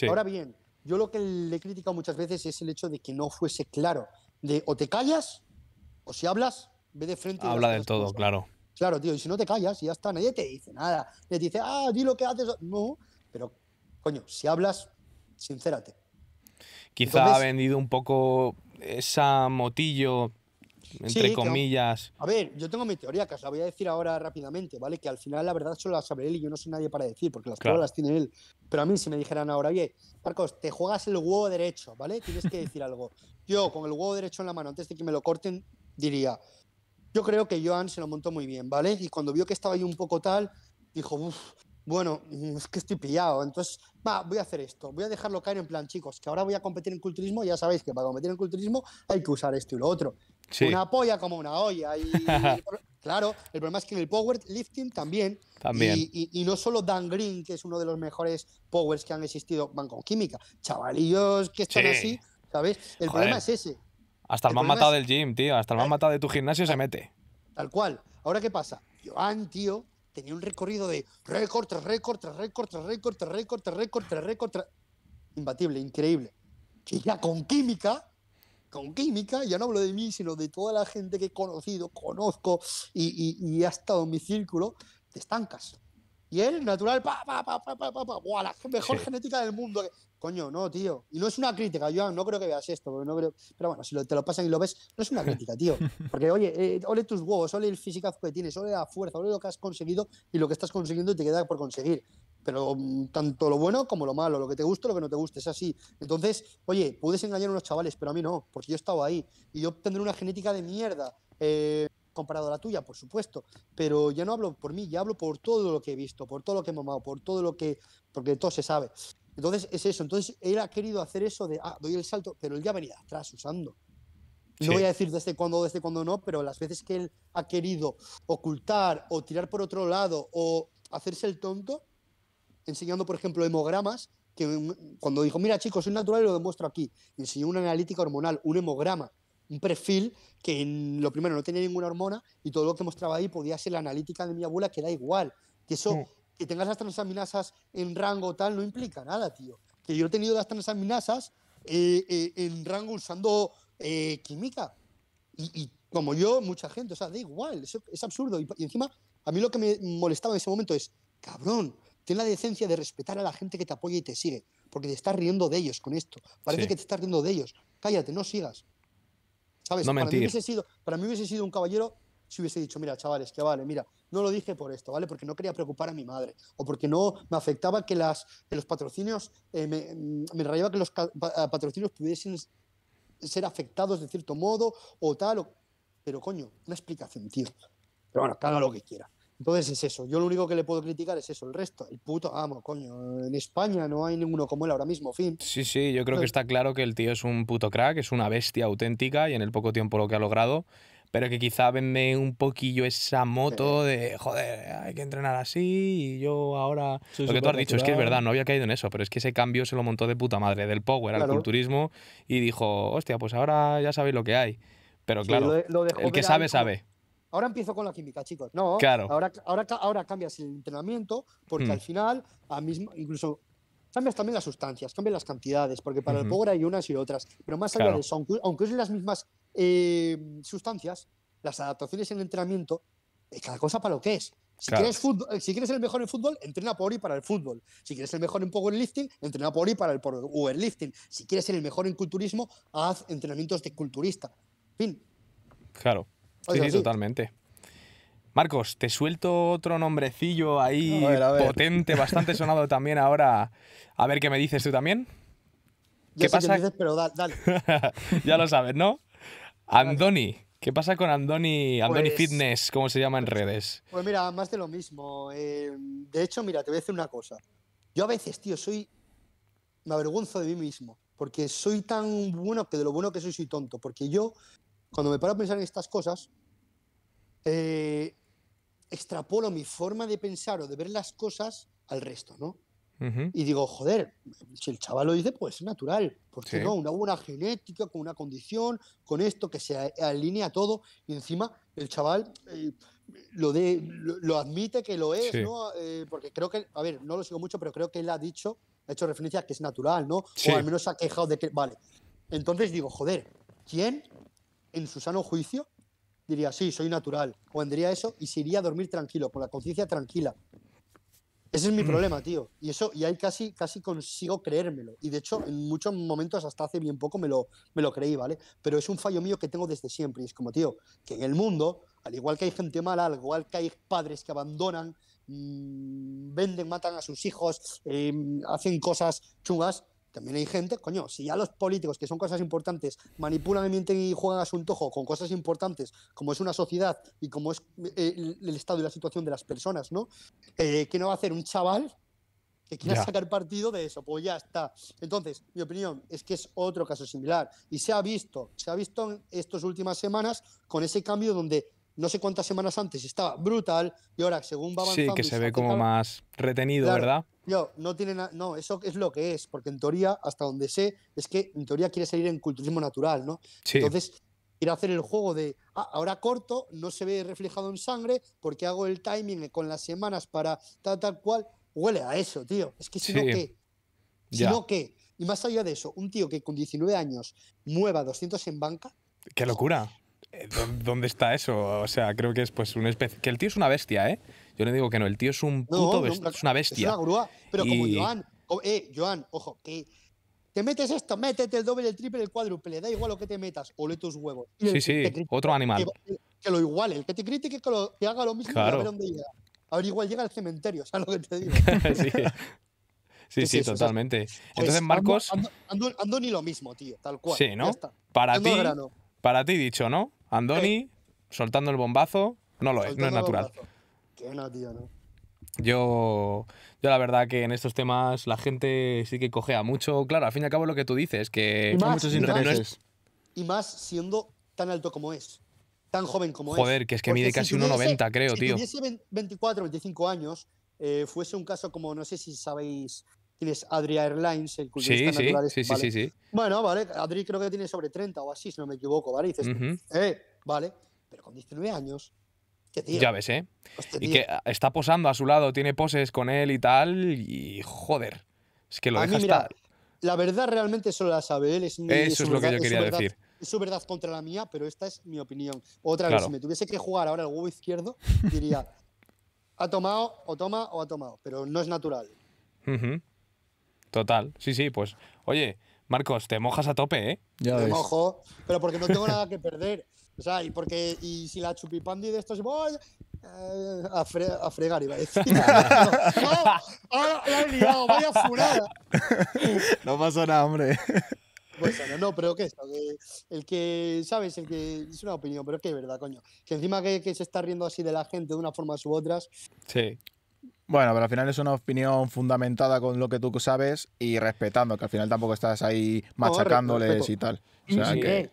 Ahora bien, yo lo que le he criticado muchas veces es el hecho de que no fuese claro. De o te callas, o si hablas, ve de frente. Habla del todo, claro. Claro, tío, y si no te callas, ya está, nadie te dice nada. Le dice, ah, di lo que haces. No, pero coño, si hablas, sincérate. Quizá ha vendido un poco esa motillo, entre comillas. a ver, yo tengo mi teoría, que os la voy a decir ahora rápidamente, ¿vale? Que al final la verdad solo la sabe él y yo no soy nadie para decir, porque las palabras tiene él. Pero a mí si me dijeran ahora, oye, Marcos, te juegas el huevo derecho, ¿vale? Tienes que decir algo. Yo, con el huevo derecho en la mano, antes de que me lo corten, diría, yo creo que Joan se lo montó muy bien, ¿vale? Y cuando vio que estaba ahí un poco tal, dijo, uff, bueno, mm, es que estoy pillado, entonces, va, voy a hacer esto, voy a dejarlo caer en plan, chicos, que ahora voy a competir en culturismo, ya sabéis que para competir en culturismo hay que usar esto y lo otro. Una polla como una olla. claro, el problema es que en el powerlifting también. También. Y, no solo Dan Green, que es uno de los mejores powers que han existido, van con química. Chavalillos que están así, ¿sabes? El problema es ese. Hasta el, más matado del gym, tío. Hasta el más eh. matado de tu gimnasio se mete. Tal cual. Ahora, ¿qué pasa? Joan, tío, tenía un recorrido de récord tras récord, tras récord, tras récord, tras récord, tras récord, tras récord, Imbatible, increíble. Y ya con química, con química, ya no hablo de mí, sino de toda la gente que he conocido, conozco y, ha estado en mi círculo, te estancas. Y él, natural, pa, pa, pa, pa, pa, pa, pa, la mejor genética del mundo coño, no, tío. Y no es una crítica, yo no creo que veas esto, no creo... Pero bueno, si te lo pasan y lo ves, no es una crítica, tío. Porque, oye, eh, ole tus huevos, ole el físico que tienes, ole la fuerza, ole lo que has conseguido y lo que estás consiguiendo y te queda por conseguir. Pero mm, tanto lo bueno como lo malo, lo que te guste, lo que no te gusta, es así. Entonces, oye, puedes engañar a unos chavales, pero a mí no, porque yo he estado ahí. Y yo tendré una genética de mierda. Eh, comparado a la tuya, por supuesto, pero ya no hablo por mí, ya hablo por todo lo que he visto, por todo lo que he mamado, por todo lo que, porque todo se sabe. Entonces es eso, entonces él ha querido hacer eso de, ah, doy el salto, pero él ya venía atrás usando. No voy a decir desde cuándo, desde cuándo no, pero las veces que él ha querido ocultar o tirar por otro lado o hacerse el tonto, enseñando, por ejemplo, hemogramas, que cuando dijo, mira chicos, soy natural y lo demuestro aquí, enseñó una analítica hormonal, un hemograma, un perfil que en lo primero no tenía ninguna hormona y todo lo que mostraba ahí podía ser la analítica de mi abuela, que era igual, que eso... Mm que tengas las transaminasas en rango tal no implica nada, tío. Que yo he tenido las transaminasas eh, eh, en rango usando eh, química. Y, como yo, mucha gente, o sea, da igual, es absurdo. Y, encima, a mí lo que me molestaba en ese momento es, cabrón, ten la decencia de respetar a la gente que te apoya y te sigue, porque te estás riendo de ellos con esto. Parece que te estás riendo de ellos. Cállate, no sigas. ¿Sabes? No para, sido, para mí hubiese sido un caballero si hubiese dicho, mira, chavales, que vale, mira, no lo dije por esto, ¿vale? Porque no quería preocupar a mi madre, o porque no me afectaba que, las, los patrocinios, eh, me, rayaba que los ah, patrocinios pudiesen ser afectados de cierto modo, o tal, pero coño, una explicación, tío. Pero bueno, cada lo que quiera. Entonces es eso. Yo lo único que le puedo criticar es eso. El resto, el puto amo, coño. En España no hay ninguno como él ahora mismo, fin. Sí, sí, yo creo que está claro que el tío es un puto crack, es una bestia auténtica y en el poco tiempo lo que ha logrado pero que quizá vende un poquillo esa moto de, joder, hay que entrenar así y yo ahora... lo que tú has dicho es que es verdad, no había caído en eso, pero es que ese cambio se lo montó de puta madre, del power al culturismo y dijo, hostia, pues ahora ya sabéis lo que hay. Pero claro, el que sabe, sabe. Ahora empiezo con la química, chicos. No, claro. ahora, ahora, ahora cambias el entrenamiento porque al mm. final, a mismo, incluso Cambias también las sustancias, cambias las cantidades, porque para el Power hay unas y otras. Pero más allá de eso, aunque, aunque las mismas eh, sustancias, las adaptaciones en el entrenamiento, es eh, cada cosa para lo que es. Si, quieres fútbol, eh, si quieres el mejor en fútbol, entrena por y para el fútbol. Si quieres ser el mejor en powerlifting, entrena por y para el powerlifting. Si quieres ser el mejor en culturismo, haz entrenamientos de culturista. Fin. Claro. sí, totalmente. Marcos, te suelto otro nombrecillo ahí potente, bastante sonado también ahora. A ver qué me dices tú también. ¿Qué pasa? pero dale. ya lo sabes, ¿no? Andoni. ¿Qué pasa con Andoni, Andoni pues Fitness, como se llama en pues redes? Pues mira, más de lo mismo. Em, de hecho, mira, te voy a decir una cosa. Yo a veces, tío, soy. Me avergüenzo de mí mismo. Porque soy tan bueno que de lo bueno que soy, soy tonto. Porque yo, cuando me paro a pensar en estas cosas, eh, extrapolo mi forma de pensar o de ver las cosas al resto, ¿no? Y digo, joder, si el chaval lo dice, pues es natural. porque qué no? Una buena genética, con una condición, con esto que se alinea todo. Y encima el chaval eh, lo, de, lo, admite que lo es, ¿no? Eh, porque creo que, a ver, no lo sigo mucho, pero creo que él ha dicho, ha hecho referencia a que es natural, ¿no? O al menos ha quejado de que. Vale. Entonces digo, joder, ¿quién en su sano juicio diría, sí, soy natural, o vendría eso y se iría a dormir tranquilo, con la conciencia tranquila. Ese es mi mm. problema, tío. Y eso, y ahí casi, casi consigo creérmelo. Y de hecho, en muchos momentos, hasta hace bien poco, me lo, me lo creí, ¿vale? Pero es un fallo mío que tengo desde siempre. Y es como, tío, que en el mundo, al igual que hay gente mala, al igual que hay padres que abandonan, mm, venden, matan a sus hijos, eh, hacen cosas chungas, también hay gente, coño, si ya los políticos, que son cosas importantes, manipulan, mienten y juegan a su antojo con cosas importantes, como es una sociedad y como es eh, el, estado y la situación de las personas, ¿no? Eh, ¿Qué no va a hacer un chaval que quiera sacar partido de eso, pues ya está. Entonces, mi opinión es que es otro caso similar y se ha visto, se ha visto en estas últimas semanas con ese cambio donde no sé cuántas semanas antes estaba brutal y ahora según va avanzando. Sí, que se ve como más retenido, ¿verdad? yo no tiene no, eso es lo que es, porque en teoría, hasta donde sé, es que en teoría quiere salir en culturismo natural, ¿no? Entonces, ir a hacer el juego de ah, ahora corto, no se ve reflejado en sangre, porque hago el timing con las semanas para tal, tal cual, huele a eso, tío. Es que si no, que Si no, Y más allá de eso, un tío que con 19 años mueva 200 en banca. ¡Qué locura! Eh, ¿Dónde está eso? O sea, creo que es pues una especie. Que el tío es una bestia, ¿eh? Yo le digo que no, el tío es un puto bestia. es una bestia. Pero como Joan. eh, Joan, ojo, que. Te metes esto, métete el doble, el triple, el cuádruple, da igual lo que te metas, ole tus huevos. sí, sí, otro animal. Que, lo iguale, el que te critique que, lo, haga lo mismo claro. y a ver dónde llega. A ver, igual llega al cementerio, ¿sabes lo que te digo? sí. Sí, totalmente. Entonces, Marcos. ando, ni lo mismo, tío, tal cual. Sí, ¿no? Para ti. Para ti dicho, ¿no? Andoni, eh. soltando el bombazo, no lo es, no es natural. Que no, tío, no. Yo, yo la verdad que en estos temas la gente sí que cogea mucho. Claro, al fin y al cabo lo que tú dices, que tiene muchos intereses. Y más, siendo tan alto como es, tan joven como es. Joder, que es que mide casi 1,90 creo, tío. Si tuviese 24, 25 años, eh, fuese un caso como, no sé si sabéis, Tienes es Adria Airlines, el Sí, sí, sí, sí, Bueno, vale, Adri creo que tiene sobre 30 o así, si no me equivoco, ¿vale? dices, eh, vale, pero con 19 años, Tío. Ya ves, ¿eh? Pues y que está posando a su lado, tiene poses con él y tal, y joder. Es que lo a mí, mira, La verdad realmente solo la sabe él. Es Eso es, lo que yo quería decir. Es su verdad contra la mía, pero esta es mi opinión. Otra vez, si me tuviese que jugar ahora el huevo izquierdo, diría, ha tomado, o toma, o ha tomado, pero no es natural. Uh Total. Sí, sí, pues. Oye, Marcos, te mojas a tope, ¿eh? Te mojo, pero porque no tengo nada que perder. O sea, y porque y si la chupipandi de estos voy eh, a, a, fregar iba a decir. no, ah, la liado, vaya furada. No pasa nada, hombre. Pues no, no, pero que esto, que el que, ¿sabes? El que es una opinión, pero es que es verdad, coño. Que encima que, que, se está riendo así de la gente de una forma u otras. Sí. Bueno, pero al final es una opinión fundamentada con lo que tú sabes y respetando, que al final tampoco estás ahí machacándoles y tal. O que... Eh,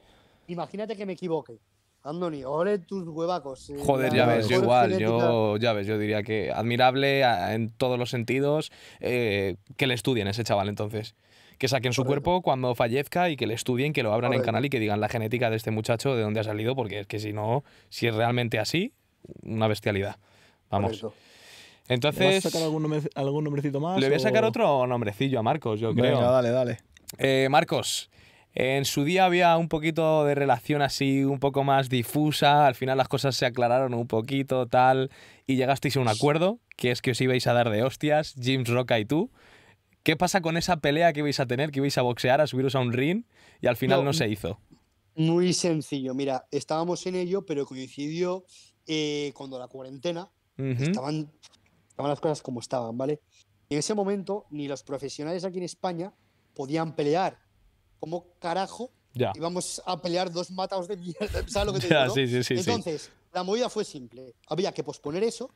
imagínate que me equivoque. Andoni, ole tus huevacos. Eh, Joder, ya ves, yo igual, yo, ya ves, yo diría que admirable en todos los sentidos eh, que le estudien a ese chaval entonces. Que saquen su cuerpo cuando fallezca y que le estudien, que lo abran en canal y que digan la genética de este muchacho, de dónde ha salido, porque es que si no, si es realmente así, una bestialidad. Vamos. Entonces. sacar algún, nombrecito más? Le voy a sacar otro nombrecillo a Marcos, yo creo. Vale, dale, dale. Eh, Marcos, en su día había un poquito de relación así, un poco más difusa. Al final las cosas se aclararon un poquito, tal. Y llegasteis a un acuerdo, que es que os ibais a dar de hostias, James Roca y tú. ¿Qué pasa con esa pelea que ibais a tener, que ibais a boxear, a subiros a un ring y al final no, se hizo? Muy sencillo, mira, estábamos en ello, pero coincidió eh, cuando la cuarentena. Estaban las cosas como estaban, ¿vale? En ese momento ni los profesionales aquí en España podían pelear. ¿Cómo carajo ya. íbamos a pelear dos matados de mierda? ¿Sabes lo que te digo? Entonces, la movida fue simple. Había que posponer eso,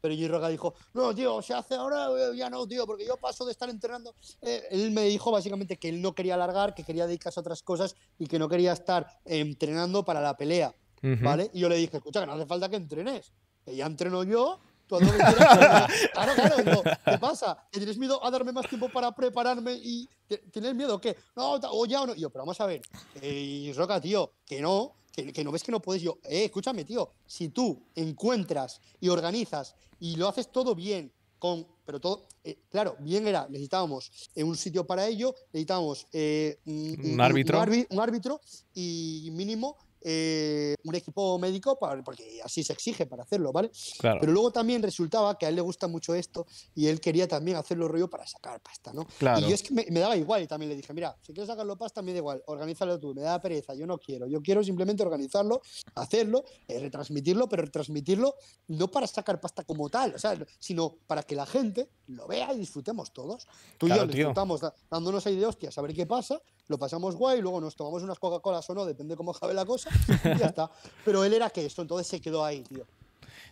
pero Jim dijo, no, tío, se hace ahora, eh, ya no, tío, porque yo paso de estar entrenando. Eh, él me dijo básicamente que él no quería alargar, que quería dedicarse a otras cosas y que no quería estar entrenando para la pelea, ¿vale? Y yo le dije, escucha, que no hace falta que entrenes, que ya entreno yo ¿qué pasa? tienes miedo a darme más tiempo para prepararme y tienes miedo qué? No, o ya o no. yo, pero vamos a ver, Y eh, Roca, tío, que no, que, no ves que no puedes. Yo, eh, escúchame, tío, si tú encuentras y organizas y lo haces todo bien, con, pero todo, eh, claro, bien era, necesitábamos un sitio para ello, necesitábamos un, árbitro. Un, árbitro y mínimo eh, un equipo médico, porque así se exige para hacerlo, ¿vale? Pero luego también resultaba que a él le gusta mucho esto y él quería también hacerlo rollo para sacar pasta, ¿no? Y yo es que me, daba igual y también le dije, mira, si quieres sacarlo pasta, me da igual, organízalo tú, me da pereza, yo no quiero, yo quiero simplemente organizarlo, hacerlo, eh, retransmitirlo, pero retransmitirlo no para sacar pasta como tal, o sino para que la gente lo vea y disfrutemos todos. Tú y yo disfrutamos dándonos ahí de hostia, a ver qué pasa lo pasamos guay, luego nos tomamos unas Coca-Colas o no, depende cómo acabe la cosa, y ya está. Pero él era que esto, entonces se quedó ahí, tío.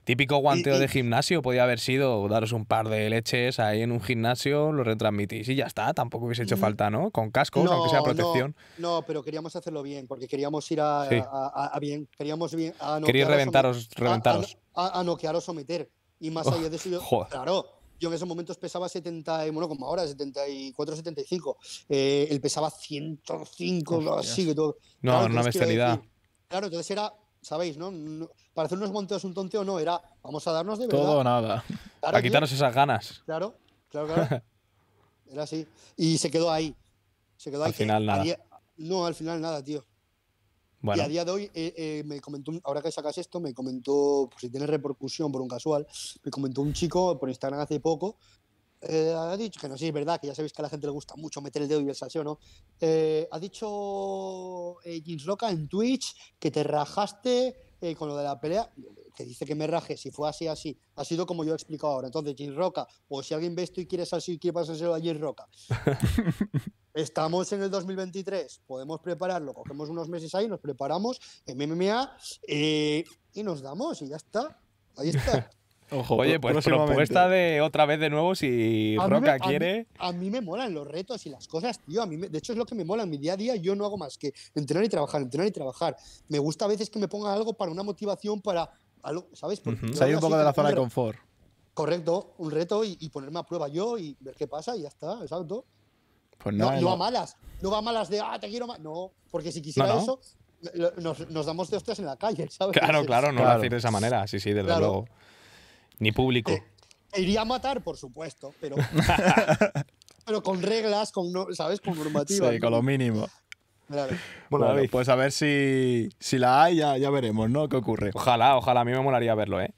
Típico guanteo de gimnasio, podía haber sido daros un par de leches ahí en un gimnasio, lo retransmitís y ya está, tampoco hubiese hecho falta, ¿no? Con cascos, aunque sea protección. No, pero queríamos hacerlo bien, porque queríamos ir a, bien, queríamos bien, a noquearos, reventaros, reventaros. A, noquearos o meter. Y más oh, allá de eso, claro, yo en esos momentos pesaba 70, eh, bueno, como ahora, 74, 75. Eh, él pesaba 105, así que todo. No, claro, una bestialidad. Claro, entonces era, ¿sabéis? No? para hacer unos monteos un tonteo no, era vamos a darnos de verdad. Todo o nada. Para a quitarnos esas ganas. Claro, claro, claro. era así. Y se quedó ahí. Se quedó al ahí. Al final nada. no, al final nada, tío. Y a día de hoy, eh, eh, me comentó, ahora que sacas esto, me comentó, pues, si tiene repercusión por un casual, me comentó un chico por Instagram hace poco, eh, ha dicho, que no sé sí, es verdad, que ya sabéis que a la gente le gusta mucho meter el dedo y el salseo, ¿no? ha dicho Jins Loca en Twitch que te rajaste con lo de la pelea dice que me raje, si fue así, así, ha sido como yo he explicado ahora. Entonces, Jim Roca, o si alguien ve esto y quiere así, quiere pasárselo a Jim Roca. Estamos en el 2023, podemos prepararlo, cogemos unos meses ahí, nos preparamos en MMA eh, y nos damos y ya está. Ahí está. Oye, pues propuesta de otra vez de nuevo si Roca quiere. A mí, me molan los retos y las cosas, tío. A mí de hecho, es lo que me mola. En mi día a día yo no hago más que entrenar y trabajar, entrenar y trabajar. Me gusta a veces que me pongan algo para una motivación, para Salir un poco de la zona de confort. Correcto, un reto y, ponerme a prueba yo y ver qué pasa y ya está, exacto. Pues no, no, a malas, no va a malas de, ah, te quiero más. No, porque si quisiera eso, nos, damos de hostias en la calle, ¿sabes? Claro, claro, no lo decir de esa manera, sí, sí, desde luego. Ni público. Eh, iría a matar, por supuesto, pero. pero con reglas, con, ¿sabes? Con normativas. Sí, con lo mínimo. Bueno, pues a ver si, la hay, ya, veremos, ¿no? ¿Qué ocurre? Ojalá, ojalá, a mí me molaría verlo, ¿eh?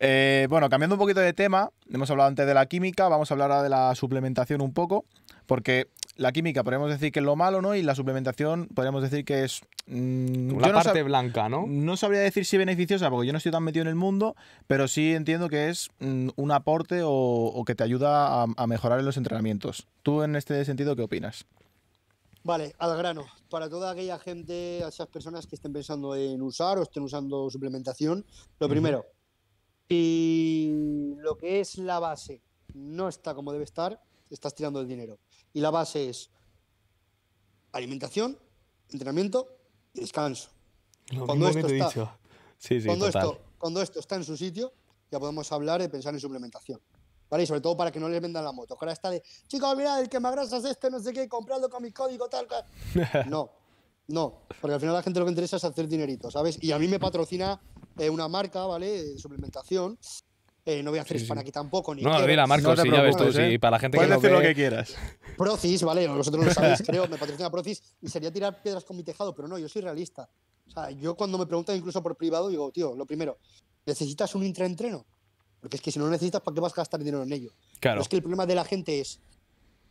¿eh? Bueno, cambiando un poquito de tema, hemos hablado antes de la química, vamos a hablar ahora de la suplementación un poco, porque la química podríamos decir que es lo malo, ¿no? Y la suplementación podríamos decir que es... Mm, la parte blanca, ¿no? No sabría decir si beneficiosa, porque yo no estoy tan metido en el mundo, pero sí entiendo que es mm, un aporte o, que te ayuda a mejorar en los entrenamientos. ¿Tú en este sentido qué opinas? Vale, al grano. Para toda aquella gente, a esas personas que estén pensando en usar o estén usando suplementación, lo primero, si lo que es la base no está como debe estar, estás tirando el dinero. Y la base es alimentación, entrenamiento y descanso. cuando esto está, cuando, Esto, cuando esto está en su sitio, ya podemos hablar de pensar en suplementación. ¿Vale? Y sobre todo para que no les vendan la moto. Ahora está de, chicos, mirad, el que agrasas este, no sé qué, comprando con mi código, tal, No, no, porque al final la gente lo que interesa es hacer dinerito, ¿sabes? Y a mí me patrocina eh, una marca, ¿vale? De suplementación. Eh, no voy a hacer para aquí tampoco. Ni no, quiero. la marca, sí, ya ves tú, ¿eh? Para la gente Puedes que lo, lo que quieras. Procis, ¿vale? Vosotros lo sabéis, creo, me patrocina Procis y sería tirar piedras con mi tejado, pero no, yo soy realista. O sea, yo cuando me preguntan incluso por privado, digo, tío, lo primero, ¿necesitas un intraentreno? Porque es que si no lo necesitas, ¿para qué vas a gastar dinero en ello? Claro. es que el problema de la gente es,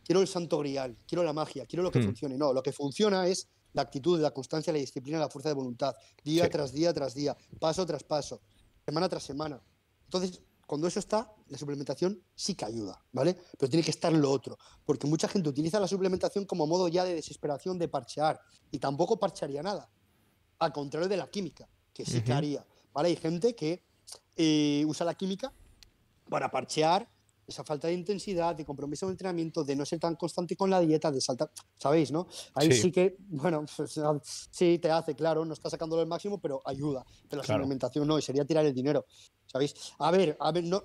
quiero el santo grial, quiero la magia, quiero lo que hmm. funcione. No, lo que funciona es la actitud, la constancia, la disciplina, la fuerza de voluntad, día tras día tras día, paso tras paso, semana tras semana. Entonces, cuando eso está, la suplementación sí que ayuda, ¿vale? Pero tiene que estar lo otro, porque mucha gente utiliza la suplementación como modo ya de desesperación, de parchear, y tampoco parchearía nada, al contrario de la química, que sí que haría, ¿vale? Hay gente que eh, usa la química para parchear esa falta de intensidad, de compromiso en el entrenamiento, de no ser tan constante con la dieta, de saltar, ¿sabéis, no? Ahí sí, que, bueno, sí te hace, claro, no está sacándolo al máximo, pero ayuda. Pero la alimentación no, y sería tirar el dinero, ¿sabéis? A ver, a ver, no,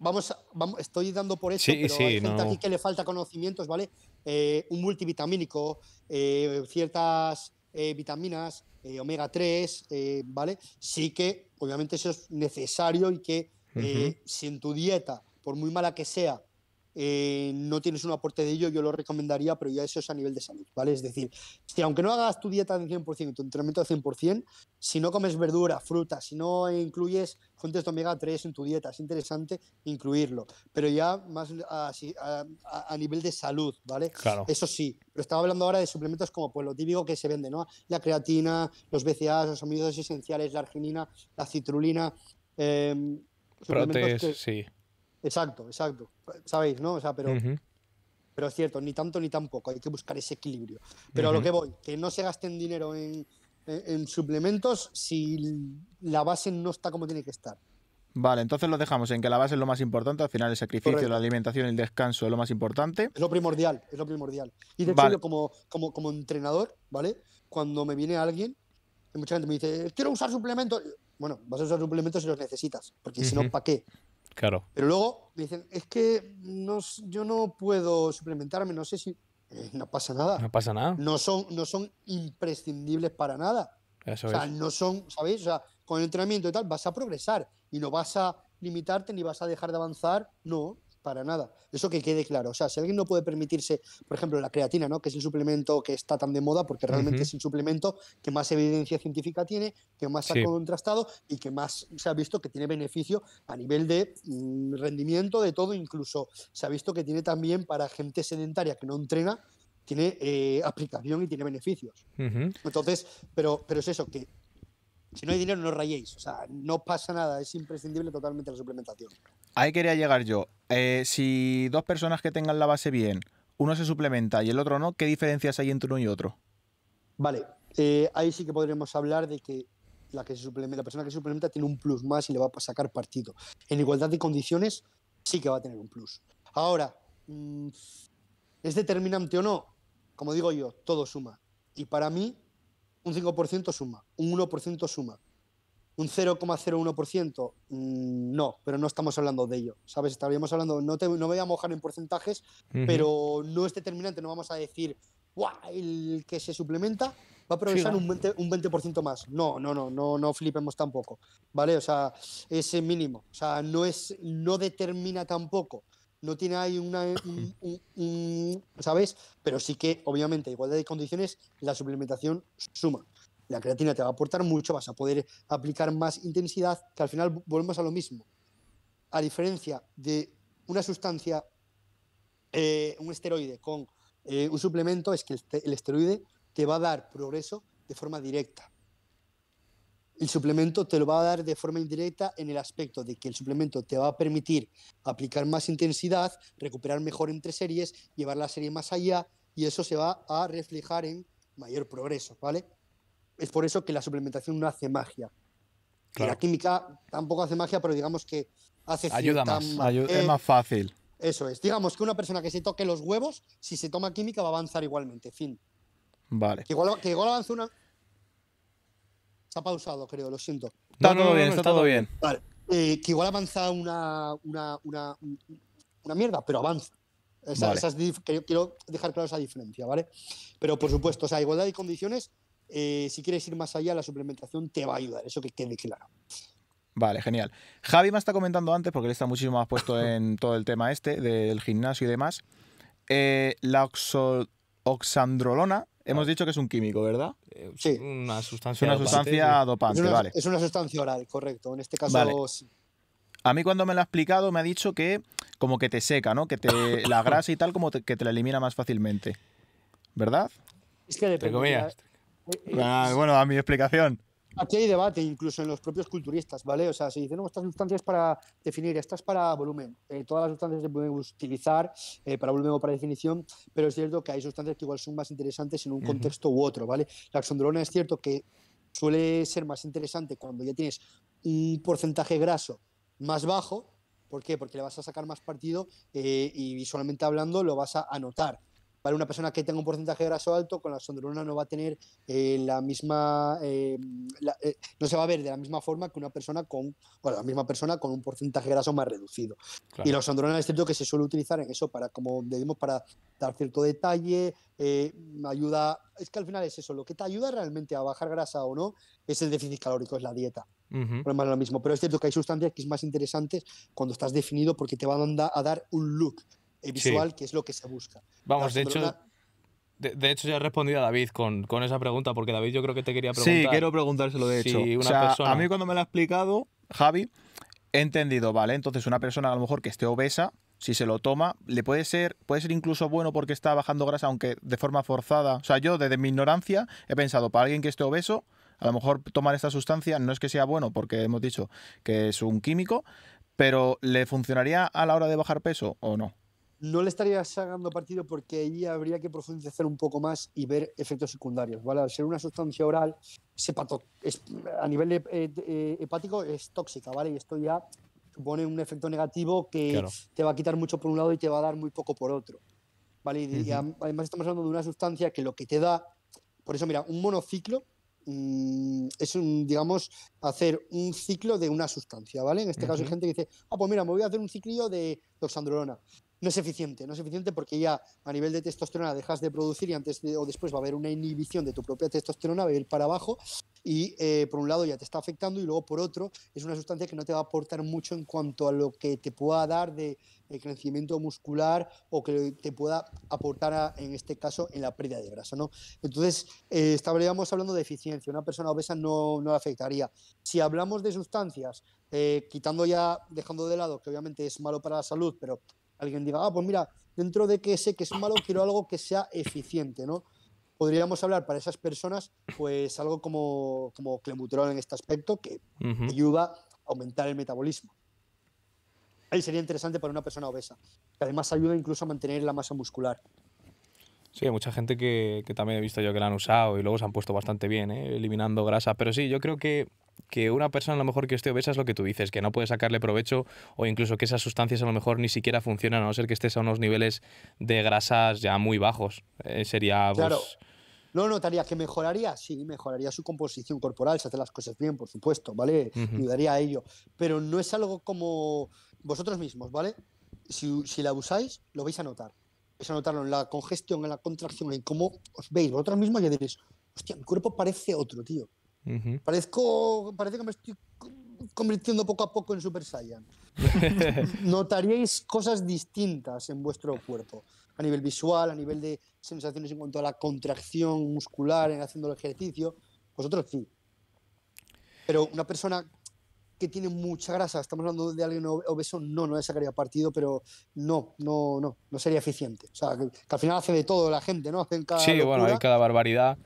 vamos, vamos estoy dando por eso, pero hay gente aquí que le falta conocimientos, ¿vale? Eh, un multivitamínico, eh, ciertas vitaminas, omega 3, ¿vale? Sí que obviamente eso es necesario y que eh, si en tu dieta, por muy mala que sea, eh, no tienes un aporte de ello, yo lo recomendaría, pero ya eso es a nivel de salud, ¿vale? Es decir, si aunque no hagas tu dieta de 100%, tu entrenamiento de 100%, si no comes verdura, fruta, si no incluyes fuentes de omega 3 en tu dieta, es interesante incluirlo, pero ya más a, nivel de salud, ¿vale? Eso sí, pero estaba hablando ahora de suplementos como pues lo típico que se vende, ¿no? La creatina, los BCAAs, los aminoácidos esenciales, la arginina, la citrulina, eh, sí. Exacto, exacto. Sabéis, ¿no? O sea, pero, pero es cierto, ni tanto ni tampoco. Hay que buscar ese equilibrio. Pero a lo que voy, que no se gasten dinero en, suplementos si la base no está como tiene que estar. Vale, entonces lo dejamos en que la base es lo más importante, al final el sacrificio, la alimentación el descanso es lo más importante. Es lo primordial, es lo primordial. Y de hecho, como, como, entrenador, ¿vale? Cuando me viene alguien, mucha gente me dice, quiero usar suplementos. Bueno, vas a usar suplementos si los necesitas, porque si no, ¿para qué? Pero luego me dicen, es que no, yo no puedo suplementarme, no sé si. Eh, no pasa nada. No pasa nada. No son, no son imprescindibles para nada. Eso o sea, no son, ¿sabéis? O sea, con el entrenamiento y tal vas a progresar y no vas a limitarte ni vas a dejar de avanzar. No, para nada. Eso que quede claro. O sea, si alguien no puede permitirse, por ejemplo, la creatina, ¿no? que es el suplemento que está tan de moda, porque realmente es un suplemento que más evidencia científica tiene, que más ha contrastado y que más se ha visto que tiene beneficio a nivel de mm, rendimiento, de todo, incluso se ha visto que tiene también para gente sedentaria que no entrena, tiene eh, aplicación y tiene beneficios. Entonces, pero, pero es eso, que si no hay dinero, no rayéis. O sea, no pasa nada. Es imprescindible totalmente la suplementación. Ahí quería llegar yo. Eh, si dos personas que tengan la base bien, uno se suplementa y el otro no, ¿qué diferencias hay entre uno y otro? Vale, eh, ahí sí que podremos hablar de que la, la persona que se suplementa tiene un plus más y le va a sacar partido. En igualdad de condiciones sí que va a tener un plus. Ahora, mm, ¿es determinante o no? Como digo yo, todo suma. Y para mí, un 5% suma, un 1% suma, un 0,01%, mm, no, pero no estamos hablando de ello, ¿sabes? Estaríamos hablando, no, te, no voy a mojar en porcentajes, pero no es determinante, no vamos a decir, wow El que se suplementa va a progresar un, 20, más. No, no, no, no, no flipemos tampoco, ¿vale? O sea, ese mínimo, o sea, no, es, no determina tampoco no tiene ahí una, un, ¿sabes? Pero sí que, obviamente, igualdad de condiciones, la suplementación suma la creatina te va a aportar mucho, vas a poder aplicar más intensidad, que al final volvemos a lo mismo. A diferencia de una sustancia, eh, un esteroide con eh, un suplemento, es que este, el esteroide te va a dar progreso de forma directa. El suplemento te lo va a dar de forma indirecta en el aspecto de que el suplemento te va a permitir aplicar más intensidad, recuperar mejor entre series, llevar la serie más allá y eso se va a reflejar en mayor progreso, ¿vale? es por eso que la suplementación no hace magia. La química tampoco hace magia, pero digamos que hace Ayuda más, es eh, más fácil. Eso es. Digamos que una persona que se toque los huevos, si se toma química, va a avanzar igualmente. Fin. Vale. Que igual, que avanza una. Se ha pausado, creo, lo siento. Está todo bien, está, todo bien. Vale. Eh, que igual avanza una, una, mierda, pero avanza. quiero dejar claro esa diferencia, ¿vale? Pero por supuesto, o sea, igualdad de condiciones eh, si quieres ir más allá, la suplementación te va a ayudar, eso que quede claro. Vale, genial. Javi me está comentando antes, porque él está muchísimo más puesto en todo el tema este del gimnasio y demás. Eh, la oxandrolona, hemos ah. dicho que es un químico, ¿verdad? Eh, sí. Una sustancia, una sustancia dopante, una, vale. Es una sustancia oral, correcto. En este caso, A mí cuando me lo ha explicado me ha dicho que como que te seca, ¿no? Que la grasa y tal como que te la elimina más fácilmente. ¿Verdad? Es que depende. Eh, eh, ah, bueno, a mi explicación. Aquí hay debate incluso en los propios culturistas, ¿vale? O sea, si dicen, no, estas sustancias para definir, estas para volumen. Eh, todas las sustancias se pueden utilizar para volumen o para definición, pero es cierto que hay sustancias que igual son más interesantes en un contexto u otro, ¿vale? La axondrona es cierto que suele ser más interesante cuando ya tienes un porcentaje graso más bajo. ¿Por qué? Porque le vas a sacar más partido y visualmente hablando lo vas a anotar. Para una persona que tenga un porcentaje de graso alto, con la sondrona no va a tener eh, la misma. Eh, eh, no se va a ver de la misma forma que una persona con. Bueno, la misma persona con un porcentaje de graso más reducido. Y la sondrona es cierto que se suele utilizar en eso, para, como decimos, para dar cierto detalle, ayuda. Es que al final es eso, lo que te ayuda realmente a bajar grasa o no es el déficit calórico, es la dieta. no es lo mismo. Pero es cierto que hay sustancias que es más interesantes cuando estás definido porque te van a dar un look visual, que es lo que se busca. Vamos, de hecho, de, hecho, ya he respondido a David con, esa pregunta, porque David yo creo que te quería preguntar. Sí, quiero preguntárselo de hecho. o sea, A mí cuando me lo ha explicado, Javi, he entendido, vale, entonces una persona a lo mejor que esté obesa, si se lo toma, le puede ser, puede ser incluso bueno porque está bajando grasa, aunque de forma forzada. O sea, yo desde mi ignorancia he pensado, para alguien que esté obeso, a lo mejor tomar esta sustancia no es que sea bueno, porque hemos dicho que es un químico, pero ¿le funcionaría a la hora de bajar peso o no? no le estaría sacando partido porque ahí habría que profundizar un poco más y ver efectos secundarios. ¿vale? Al ser una sustancia oral, a nivel eh, eh, hepático es tóxica, ¿vale? Y esto ya supone un efecto negativo que te va a quitar mucho por un lado y te va a dar muy poco por otro. ¿vale? Y, además estamos hablando de una sustancia que lo que te da, por eso mira, un monociclo mm, es un, digamos, hacer un ciclo de una sustancia, ¿vale? En este caso hay gente que dice, ah, pues mira, me voy a hacer un ciclillo de doxandrolona no es eficiente. No es eficiente porque ya a nivel de testosterona dejas de producir y antes o después va a haber una inhibición de tu propia testosterona, va a ir para abajo y eh, por un lado ya te está afectando y luego por otro es una sustancia que no te va a aportar mucho en cuanto a lo que te pueda dar de, crecimiento muscular o que te pueda aportar en este caso en la pérdida de grasa. ¿no? Entonces, eh, hablando de eficiencia, una persona obesa no, no la afectaría. Si hablamos de sustancias, eh, quitando ya, dejando de lado que obviamente es malo para la salud, pero alguien diga, ah, pues mira, dentro de que sé que es malo, quiero algo que sea eficiente, ¿no? Podríamos hablar para esas personas, pues algo como, como en este aspecto, que ayuda a aumentar el metabolismo. Ahí sería interesante para una persona obesa, que además ayuda incluso a mantener la masa muscular. Sí, hay mucha gente que, también he visto yo que la han usado y luego se han puesto bastante bien, ¿eh? eliminando grasa. Pero sí, yo creo que, que una persona a lo mejor que esté obesa es lo que tú dices, que no puede sacarle provecho o incluso que esas sustancias a lo mejor ni siquiera funcionan, a no ser que estés a unos niveles de grasas ya muy bajos. Eh, sería. Pues, claro. No notaría que mejoraría, sí, mejoraría su composición corporal, se hace las cosas bien, por supuesto, ¿vale? Ayudaría a ello. Pero no es algo como vosotros mismos, ¿vale? Si, si la usáis, lo vais a notar es anotarlo en la congestión, en la contracción, en cómo os veis vosotros mismos ya diréis, hostia, mi cuerpo parece otro, tío. Parezco, parece que me estoy convirtiendo poco a poco en Super Saiyan. Notaríais cosas distintas en vuestro cuerpo, a nivel visual, a nivel de sensaciones en cuanto a la contracción muscular, en haciendo el ejercicio. Vosotros sí. Pero una persona tiene mucha grasa. Estamos hablando de alguien obeso, no, no le sacaría partido, pero no, no, no, no sería eficiente. O sea, que, al final hace de todo la gente, ¿no? Hacen cada sí, bueno, hay cada barbaridad.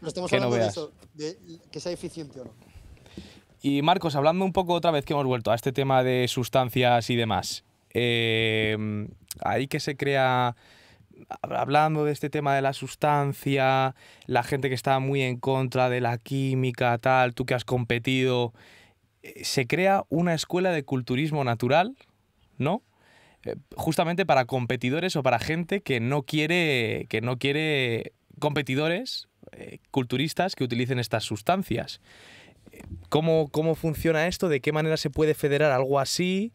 que hablando de eso, de que sea eficiente o no. Y Marcos, hablando un poco otra vez que hemos vuelto a este tema de sustancias y demás. Eh, ahí que se crea hablando de este tema de la sustancia, la gente que está muy en contra de la química, tal, tú que has competido, eh, se crea una escuela de culturismo natural, ¿no? Eh, justamente para competidores o para gente que no quiere, que no quiere competidores, eh, culturistas que utilicen estas sustancias. ¿Cómo, funciona esto? ¿De qué manera se puede federar algo así?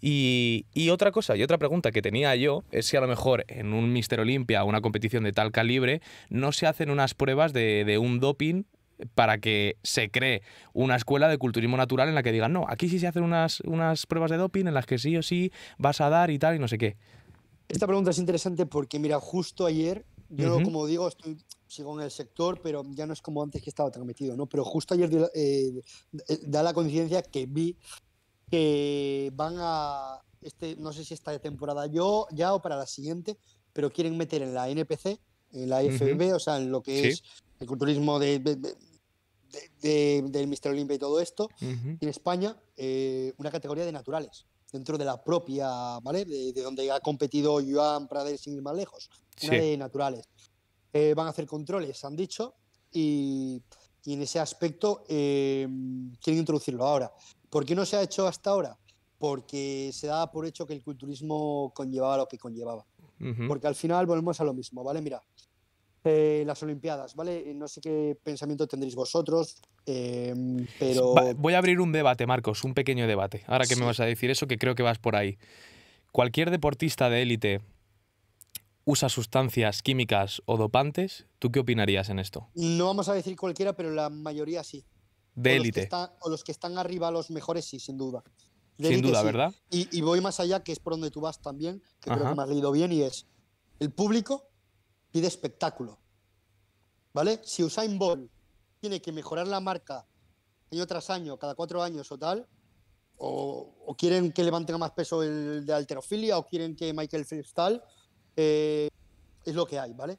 Y, otra cosa, y otra pregunta que tenía yo es si a lo mejor en un Mister Olimpia o una competición de tal calibre no se hacen unas pruebas de, de un doping para que se cree una escuela de culturismo natural en la que digan, no, aquí sí se hacen unas, unas pruebas de doping en las que sí o sí vas a dar y tal y no sé qué. Esta pregunta es interesante porque, mira, justo ayer, yo como digo, estoy, sigo en el sector, pero ya no es como antes que estaba tan metido, ¿no? Pero justo ayer eh, eh, da la coincidencia que vi que van a, este, no sé si esta temporada yo ya o para la siguiente, pero quieren meter en la NPC, en la FB, o sea, en lo que es el culturismo de del Mister Olimpia y todo esto, en España eh, una categoría de naturales, dentro de la propia, ¿vale? De, donde ha competido Joan prader sin ir más lejos, una de naturales. Eh, van a hacer controles, han dicho, y, en ese aspecto eh, quieren introducirlo ahora. ¿Por qué no se ha hecho hasta ahora? Porque se daba por hecho que el culturismo conllevaba lo que conllevaba. Porque al final volvemos a lo mismo, ¿vale? Mira, eh, las Olimpiadas, ¿vale? Eh, no sé qué pensamiento tendréis vosotros, eh, pero... voy a abrir un debate, Marcos, un pequeño debate. Ahora que me vas a decir eso, que creo que vas por ahí. Cualquier deportista de élite usa sustancias químicas o dopantes, ¿tú qué opinarías en esto? No vamos a decir cualquiera, pero la mayoría sí. De élite. O, los que están arriba, los mejores sí, sin duda. sin duda, ¿verdad? Y, voy más allá, que es por donde tú vas también, que creo que me has leído bien, y es el público pide espectáculo. ¿Vale? Si Usain Bolt tiene que mejorar la marca año tras año, cada cuatro años o tal, o, quieren que le más peso el de alterofilia, o quieren que Michael Phelps tal, eh, es lo que hay, ¿vale?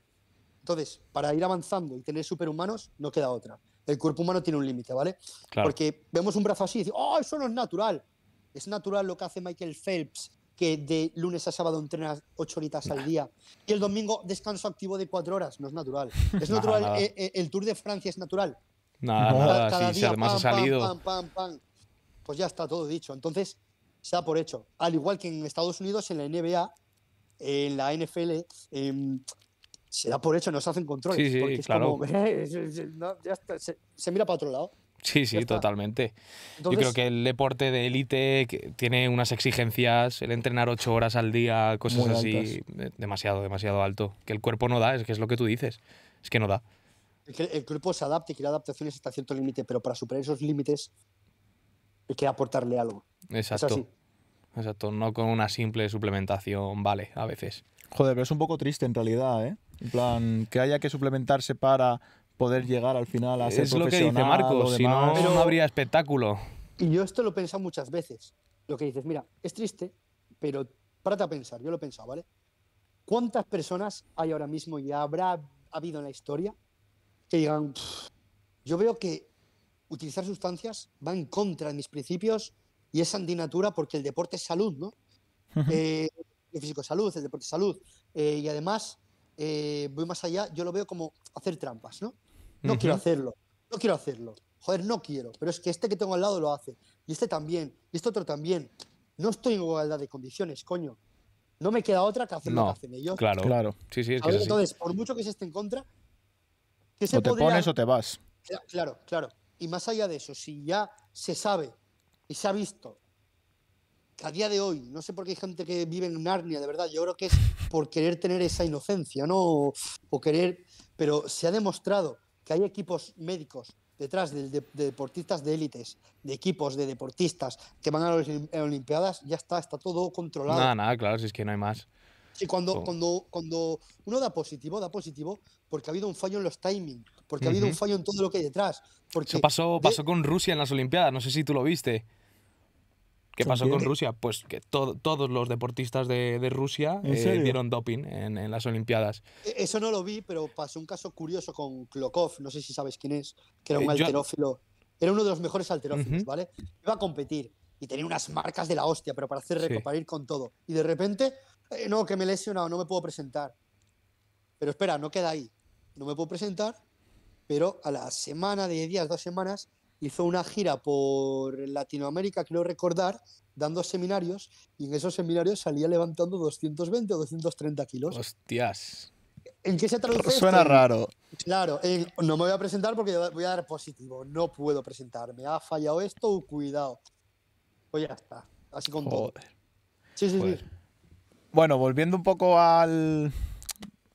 Entonces, para ir avanzando y tener superhumanos, no queda otra. El cuerpo humano tiene un límite, ¿vale? Porque vemos un brazo así y decimos, ¡oh, eso no es natural! Es natural lo que hace Michael Phelps, de lunes a sábado entrenas ocho horitas al día y el domingo descanso activo de cuatro horas. No es natural. Es natural, eh, eh, el Tour de Francia es natural. Nada, nada, si además ha salido. pues ya está todo dicho. Entonces, se da por hecho. Al igual que en Estados Unidos, en la NBA, en la NFL, em, se da por hecho, no se hacen controles. porque es como, se mira para otro lado. Sí, sí, totalmente. Yo creo que el deporte de élite tiene unas exigencias, el entrenar ocho horas al día, cosas así, eh, demasiado, demasiado alto. Que el cuerpo no da, es que es lo que tú dices, es que no da. El, cuerpo se adapta y adaptación adaptaciones hasta cierto límite, pero para superar esos límites hay que aportarle algo. Exacto. Exacto, no con una simple suplementación, vale, a veces. Joder, pero es un poco triste en realidad, ¿eh? En plan, que haya que suplementarse para poder llegar al final a ser profesional. Es lo que dice Marcos, si no, no habría espectáculo. Y yo esto lo he pensado muchas veces. Lo que dices, mira, es triste, pero trata a pensar, yo lo he pensado, ¿vale? ¿Cuántas personas hay ahora mismo y habrá habido en la historia que digan, yo veo que utilizar sustancias va en contra de mis principios y es antinatura porque el deporte es salud, ¿no? Eh, el físico es salud, el deporte es salud. Eh, y además, eh, voy más allá, yo lo veo como hacer trampas, ¿no? No quiero hacerlo, no quiero hacerlo. Joder, no quiero, pero es que este que tengo al lado lo hace, y este también, y este otro también. No estoy en igualdad de condiciones, coño. No me queda otra que hacer lo que hacen Claro, claro. Sí, sí, entonces, por mucho que se esté en contra, que se o te o te vas. Claro, claro. Y más allá de eso, si ya se sabe y se ha visto que a día de hoy, no sé por qué hay gente que vive en Narnia, de verdad, yo creo que es por querer tener esa inocencia, ¿no? o querer, pero se ha demostrado que hay equipos médicos detrás de, deportistas de élites, de equipos de deportistas que van a las Olimpiadas, ya está, está todo controlado. Nada, nada, claro, si es que no hay más. Y cuando, cuando, cuando uno da positivo, da positivo porque ha habido un fallo en los timings, porque ha habido un fallo en todo lo que hay detrás. Eso pasó, pasó con Rusia en las Olimpiadas, no sé si tú lo viste. ¿Qué pasó con Rusia? Pues que todos los deportistas de, de Rusia eh, dieron doping en, en, las Olimpiadas. E, eso no lo vi, pero pasó un caso curioso con Klokov, no sé si sabes quién es, que era eh, un alterófilo. Era uno de los mejores alterófilos, ¿vale? Iba a competir y tenía unas marcas de la hostia, pero para hacer sí. ir con todo. Y de repente, eh, no, que me he lesionado, no me puedo presentar. Pero espera, no queda ahí. No me puedo presentar, pero a la semana, 10 días, dos semanas, hizo una gira por Latinoamérica, creo recordar, dando seminarios y en esos seminarios salía levantando 220 o 230 kilos. Hostias. ¿En qué se traduce? Suena raro. Claro, no me voy a presentar porque voy a dar positivo. No puedo presentarme. Ha fallado esto, cuidado. Pues ya está. Así con Joder. Sí, sí, sí. Pues, bueno, volviendo un poco al.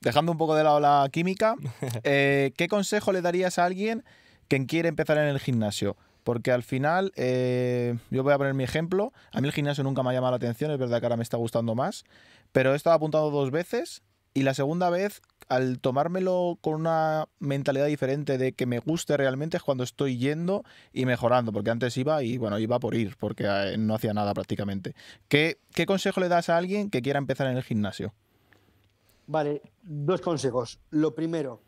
Dejando un poco de lado la química, eh, ¿qué consejo le darías a alguien quien quiere empezar en el gimnasio. Porque al final, eh, yo voy a poner mi ejemplo. A mí el gimnasio nunca me ha llamado la atención, es verdad que ahora me está gustando más. Pero he estado apuntado dos veces y la segunda vez, al tomármelo con una mentalidad diferente de que me guste realmente, es cuando estoy yendo y mejorando. Porque antes iba y, bueno, iba por ir, porque eh, no hacía nada prácticamente. ¿Qué, qué consejo le das a alguien que quiera empezar en el gimnasio? Vale, dos consejos. Lo primero,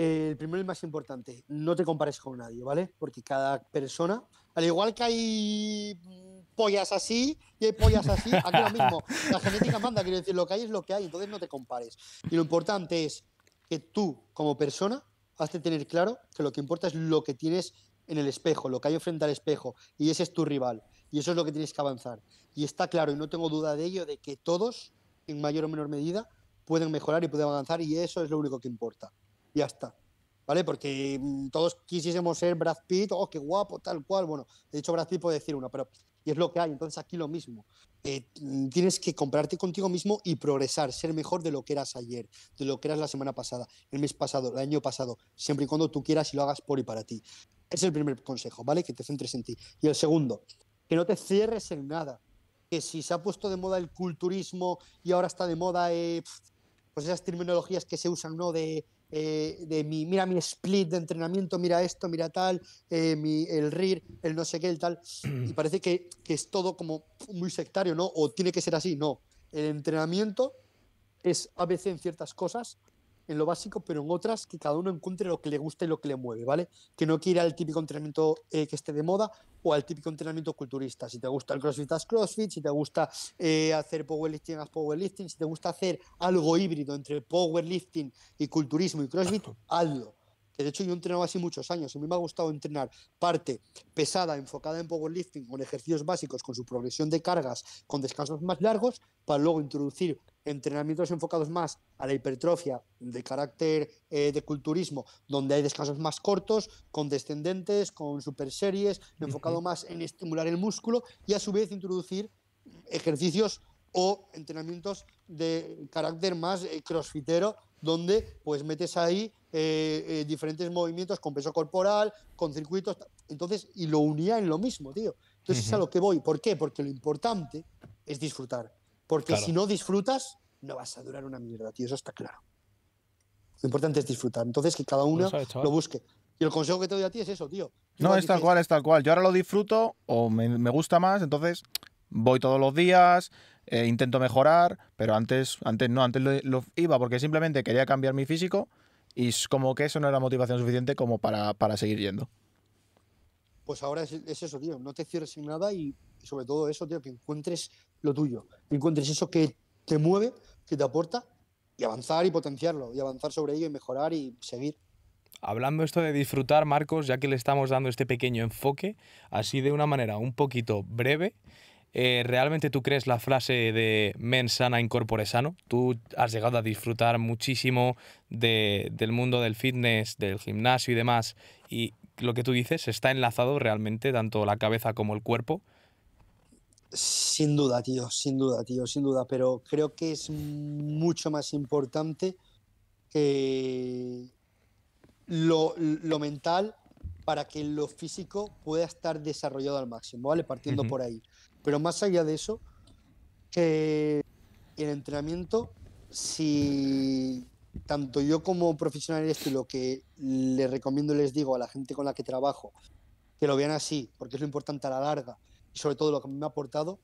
el primero y más importante, no te compares con nadie, ¿vale? Porque cada persona, al igual que hay mm, pollas así y hay pollas así, aquí lo mismo. La genética manda, quiero decir, lo que hay es lo que hay, entonces no te compares. Y lo importante es que tú, como persona, has de tener claro que lo que importa es lo que tienes en el espejo, lo que hay frente al espejo, y ese es tu rival, y eso es lo que tienes que avanzar. Y está claro, y no tengo duda de ello, de que todos, en mayor o menor medida, pueden mejorar y pueden avanzar, y eso es lo único que importa ya está. ¿Vale? Porque mm, todos quisiésemos ser Brad Pitt, oh, qué guapo, tal cual. Bueno, de hecho, Brad Pitt puede decir uno, pero y es lo que hay. Entonces, aquí lo mismo. Eh, mm, tienes que comprarte contigo mismo y progresar, ser mejor de lo que eras ayer, de lo que eras la semana pasada, el mes pasado, el año pasado, siempre y cuando tú quieras y lo hagas por y para ti. es el primer consejo, ¿vale? Que te centres en ti. Y el segundo, que no te cierres en nada. Que si se ha puesto de moda el culturismo y ahora está de moda, eh, pues esas terminologías que se usan, ¿no? De eh, de mi, mira mi split de entrenamiento, mira esto, mira tal, eh, el RIR, el no sé qué, el tal. Y parece que, que, es todo como muy sectario, ¿no? O tiene que ser así, no. El entrenamiento es a veces en ciertas cosas en lo básico, pero en otras que cada uno encuentre lo que le gusta y lo que le mueve, ¿vale? Que no quiera el típico entrenamiento eh, que esté de moda o al típico entrenamiento culturista. Si te gusta el crossfit, haz crossfit. Si te gusta eh, hacer powerlifting, haz powerlifting. Si te gusta hacer algo híbrido entre powerlifting y culturismo y crossfit, hazlo. Que de hecho yo he entrenado así muchos años. A mí me ha gustado entrenar parte pesada, enfocada en powerlifting, con ejercicios básicos, con su progresión de cargas, con descansos más largos, para luego introducir entrenamientos enfocados más a la hipertrofia de carácter eh, de culturismo, donde hay descansos más cortos, con descendentes, con super series, enfocado más en estimular el músculo y a su vez introducir ejercicios o entrenamientos de carácter más eh, crossfitero, donde pues metes ahí eh, diferentes movimientos con peso corporal, con circuitos, entonces, y lo unía en lo mismo, tío. Entonces es a lo que voy. ¿Por qué? Porque lo importante es disfrutar porque si no disfrutas, no vas a durar una mierda, tío, eso está claro. Lo importante es disfrutar. Entonces, que cada uno lo, busque. Y el consejo que te doy a ti es eso, tío. no, es tal cual, es tal cual. Yo ahora lo disfruto o me, gusta más, entonces voy todos los días, eh, intento mejorar, pero antes, antes no, antes lo, iba porque simplemente quería cambiar mi físico y como que eso no era motivación suficiente como para, seguir yendo. Pues ahora es, es, eso, tío, no te cierres en nada y sobre todo eso, tío, que encuentres lo tuyo, encuentres eso que te mueve, que te aporta, y avanzar y potenciarlo, y avanzar sobre ello y mejorar y seguir. Hablando esto de disfrutar, Marcos, ya que le estamos dando este pequeño enfoque, así de una manera un poquito breve, eh, ¿realmente tú crees la frase de men sana incorpore sano? Tú has llegado a disfrutar muchísimo del mundo del fitness, del gimnasio y demás, y lo que tú dices está enlazado realmente tanto la cabeza como el cuerpo. Sin duda, tío, sin duda, tío, sin duda, pero creo que es mucho más importante que lo, mental para que lo físico pueda estar desarrollado al máximo, ¿vale? Partiendo por ahí. Pero más allá de eso, que el entrenamiento, si tanto yo como profesional en esto, lo que les recomiendo y les digo a la gente con la que trabajo, que lo vean así, porque es lo importante a la larga y sobre todo lo que me ha aportado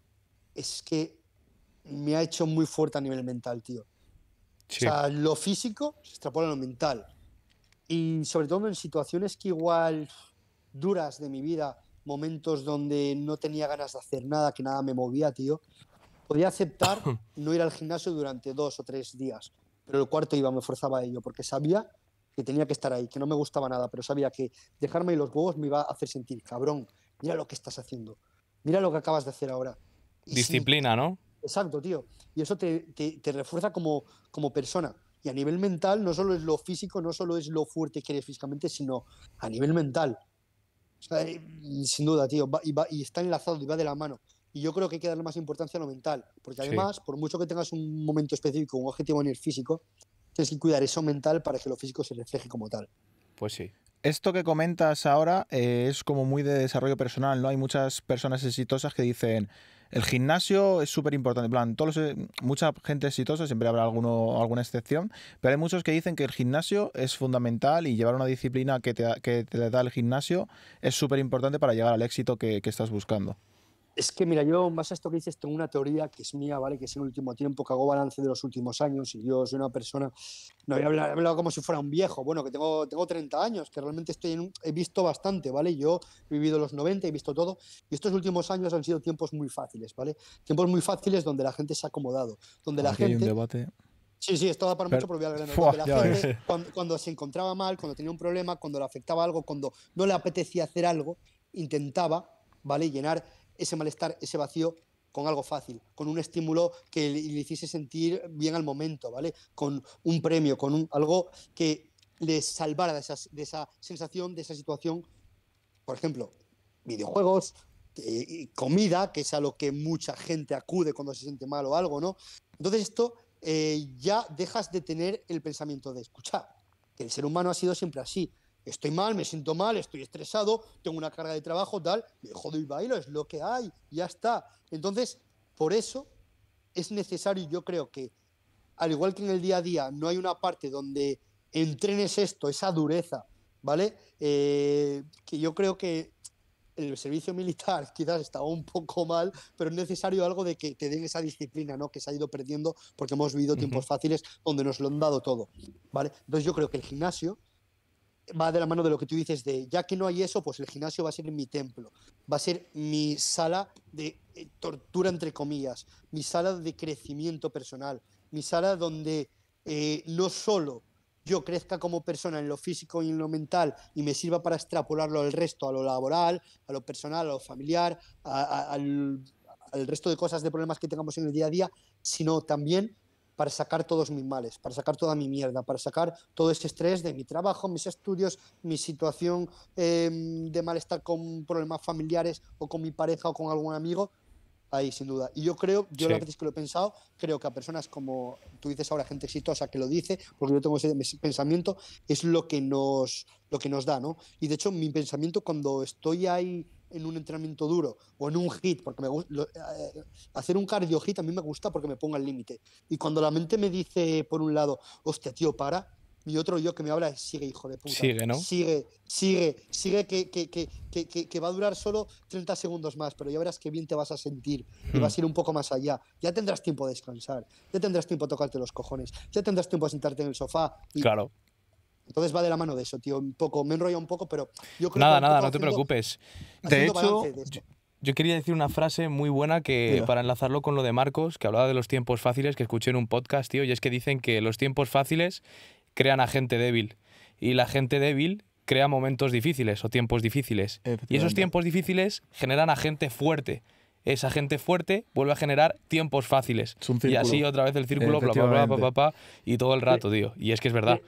es que me ha hecho muy fuerte a nivel mental, tío. O sea, lo físico se extrapola a lo mental. Y sobre todo en situaciones que igual duras de mi vida, momentos donde no tenía ganas de hacer nada, que nada me movía, tío, podía aceptar no ir al gimnasio durante dos o tres días. Pero el cuarto iba, me forzaba a ello, porque sabía que tenía que estar ahí, que no me gustaba nada, pero sabía que dejarme los huevos me iba a hacer sentir, cabrón, mira lo que estás haciendo mira lo que acabas de hacer ahora. Disciplina, ¿no? Exacto, tío. Y eso te, refuerza como, como persona. Y a nivel mental, no solo es lo físico, no solo es lo fuerte que eres físicamente, sino a nivel mental. Eh, sin duda, tío. y, está enlazado y va de la mano. Y yo creo que hay que darle más importancia a lo mental. Porque además, por mucho que tengas un momento específico, un objetivo en el físico, tienes que cuidar eso mental para que lo físico se refleje como tal. Pues sí, esto que comentas ahora eh, es como muy de desarrollo personal, ¿no? Hay muchas personas exitosas que dicen, el gimnasio es súper importante, en plan, todos eh, mucha gente exitosa, siempre habrá alguno, alguna excepción, pero hay muchos que dicen que el gimnasio es fundamental y llevar una disciplina que te, que te da el gimnasio es súper importante para llegar al éxito que estás buscando. Es que, mira, yo, más a esto que dices, tengo una teoría que es mía, ¿vale? Que es en el último tiempo, que hago balance de los últimos años y yo soy una persona, no voy a hablar, hablado como si fuera un viejo, bueno, que tengo, tengo 30 años, que realmente estoy he visto bastante, ¿vale? Yo he vivido los 90, he visto todo, y estos últimos años han sido tiempos muy fáciles, ¿vale? Tiempos muy fáciles donde la gente se ha acomodado, donde la gente... Hay un debate. Sí, sí, esto da para mucho, pero voy a la gente, cuando se encontraba mal, cuando tenía un problema, cuando le afectaba algo, cuando no le apetecía hacer algo, intentaba ¿vale? Llenar ese malestar, ese vacío con algo fácil, con un estímulo que le, hiciese sentir bien al momento, ¿vale? Con un premio, con algo que le salvara de, esa sensación, de esa situación. Por ejemplo, videojuegos, comida, que es a lo que mucha gente acude cuando se siente mal o algo, ¿no? Entonces esto eh, ya dejas de tener el pensamiento de escuchar, que el ser humano ha sido siempre así estoy mal, me siento mal, estoy estresado, tengo una carga de trabajo, tal, me jodo y bailo, es lo que hay, ya está. Entonces, por eso es necesario, yo creo que, al igual que en el día a día, no hay una parte donde entrenes esto, esa dureza, ¿vale? Eh, que yo creo que el servicio militar quizás estaba un poco mal, pero es necesario algo de que te den esa disciplina, ¿no? Que se ha ido perdiendo porque hemos vivido tiempos fáciles donde nos lo han dado todo, ¿vale? Entonces yo creo que el gimnasio va de la mano de lo que tú dices de, ya que no hay eso, pues el gimnasio va a ser mi templo, va a ser mi sala de eh, tortura, entre comillas, mi sala de crecimiento personal, mi sala donde eh, no solo yo crezca como persona en lo físico y en lo mental y me sirva para extrapolarlo al resto, a lo laboral, a lo personal, a lo familiar, al, al resto de cosas, de problemas que tengamos en el día a día, sino también para sacar todos mis males, para sacar toda mi mierda, para sacar todo ese estrés de mi trabajo, mis estudios, mi situación em, de malestar con problemas familiares o con mi pareja o con algún amigo. Ahí, sin duda. Y yo creo, yo la que lo he pensado, creo que a personas como tú dices ahora, gente exitosa que lo dice, porque yo tengo ese pensamiento, es lo que nos, lo que nos da, ¿no? Y de hecho, mi pensamiento cuando estoy ahí en un entrenamiento duro o en un hit, porque me gusta, eh, hacer un cardio hit a mí me gusta porque me ponga al límite. Y cuando la mente me dice, por un lado, hostia, tío, para, y otro yo que me habla es, sigue, hijo de puta. Sigue, ¿no? Sigue, sigue, sigue, que, que, que, que, va a durar solo 30 segundos más, pero ya verás qué bien te vas a sentir y vas a hmm. ir un poco más allá. Ya tendrás tiempo de descansar, ya tendrás tiempo de tocarte los cojones, ya tendrás tiempo de sentarte en el sofá. claro. Entonces va de la mano de eso, tío. Un poco, me enrollo un poco, pero yo creo Nada, que nada, no te preocupes. De hecho, yo, quería decir una frase muy buena que para enlazarlo con lo de Marcos, que hablaba de los tiempos fáciles que escuché en un podcast, tío, y es que dicen que los tiempos fáciles crean a gente débil y la gente débil crea momentos difíciles o tiempos difíciles. Y esos tiempos difíciles generan a gente fuerte esa gente fuerte vuelve a generar tiempos fáciles. Y así otra vez el círculo, bla, bla, bla, bla, y todo el rato, tío. Y es que es verdad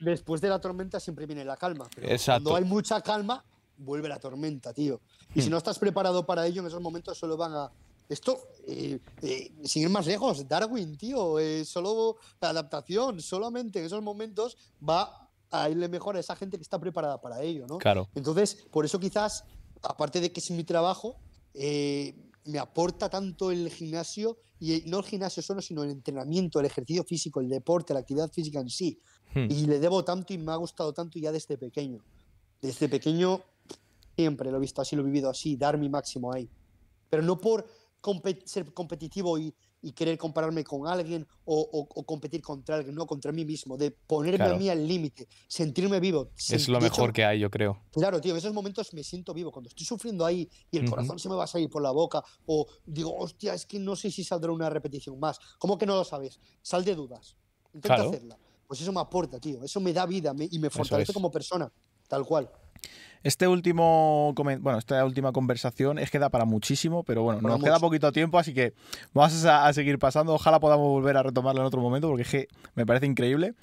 después de la tormenta siempre viene la calma. Pero Cuando hay mucha calma, vuelve la tormenta, tío. Y si hmm. no estás preparado para ello, en esos momentos solo van a. Esto, eh, eh, sin ir más lejos, Darwin, tío, eh, solo la adaptación, solamente en esos momentos va a irle mejor a esa gente que está preparada para ello, ¿no? Claro. Entonces, por eso quizás, aparte de que es mi trabajo, me aporta tanto el gimnasio y no el gimnasio solo, sino el entrenamiento, el ejercicio físico, el deporte, la actividad física en sí. Hmm. Y le debo tanto y me ha gustado tanto ya desde pequeño. Desde pequeño siempre lo he visto así, lo he vivido así, dar mi máximo ahí. Pero no por ser competitivo y, y querer compararme con alguien o, competir contra alguien, no contra mí mismo, de ponerme a mí al límite, sentirme vivo. es lo mejor que hay, yo creo. Claro, tío, en esos momentos me siento vivo, cuando estoy sufriendo ahí y el corazón se me va a salir por la boca o digo, hostia, es que no sé si saldrá una repetición más. ¿Cómo que no lo sabes? Sal de dudas, intenta hacerla. Pues eso me aporta, tío, eso me da vida y me fortalece como persona, tal cual. Este último, bueno, esta última conversación es que da para muchísimo, pero bueno, nos queda poquito tiempo, así que vamos a, seguir pasando. Ojalá podamos volver a retomarla en otro momento, porque es que me parece increíble.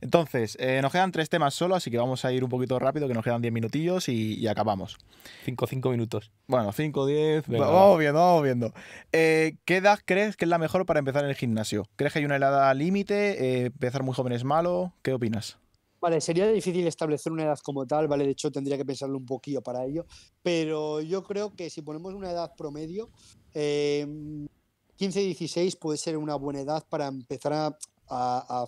Entonces, eh, nos quedan tres temas solo, así que vamos a ir un poquito rápido, que nos quedan diez minutillos y, acabamos. Cinco, cinco minutos. Bueno, cinco, diez, Vamos viendo, vamos viendo. Eh, ¿Qué edad crees que es la mejor para empezar en el gimnasio? ¿Crees que hay una edad límite? Eh, ¿Empezar muy joven es malo? ¿Qué opinas? Vale, sería difícil establecer una edad como tal, ¿vale? De hecho, tendría que pensarlo un poquillo para ello. Pero yo creo que si ponemos una edad promedio, eh, em, 15-16 puede ser una buena edad para empezar a,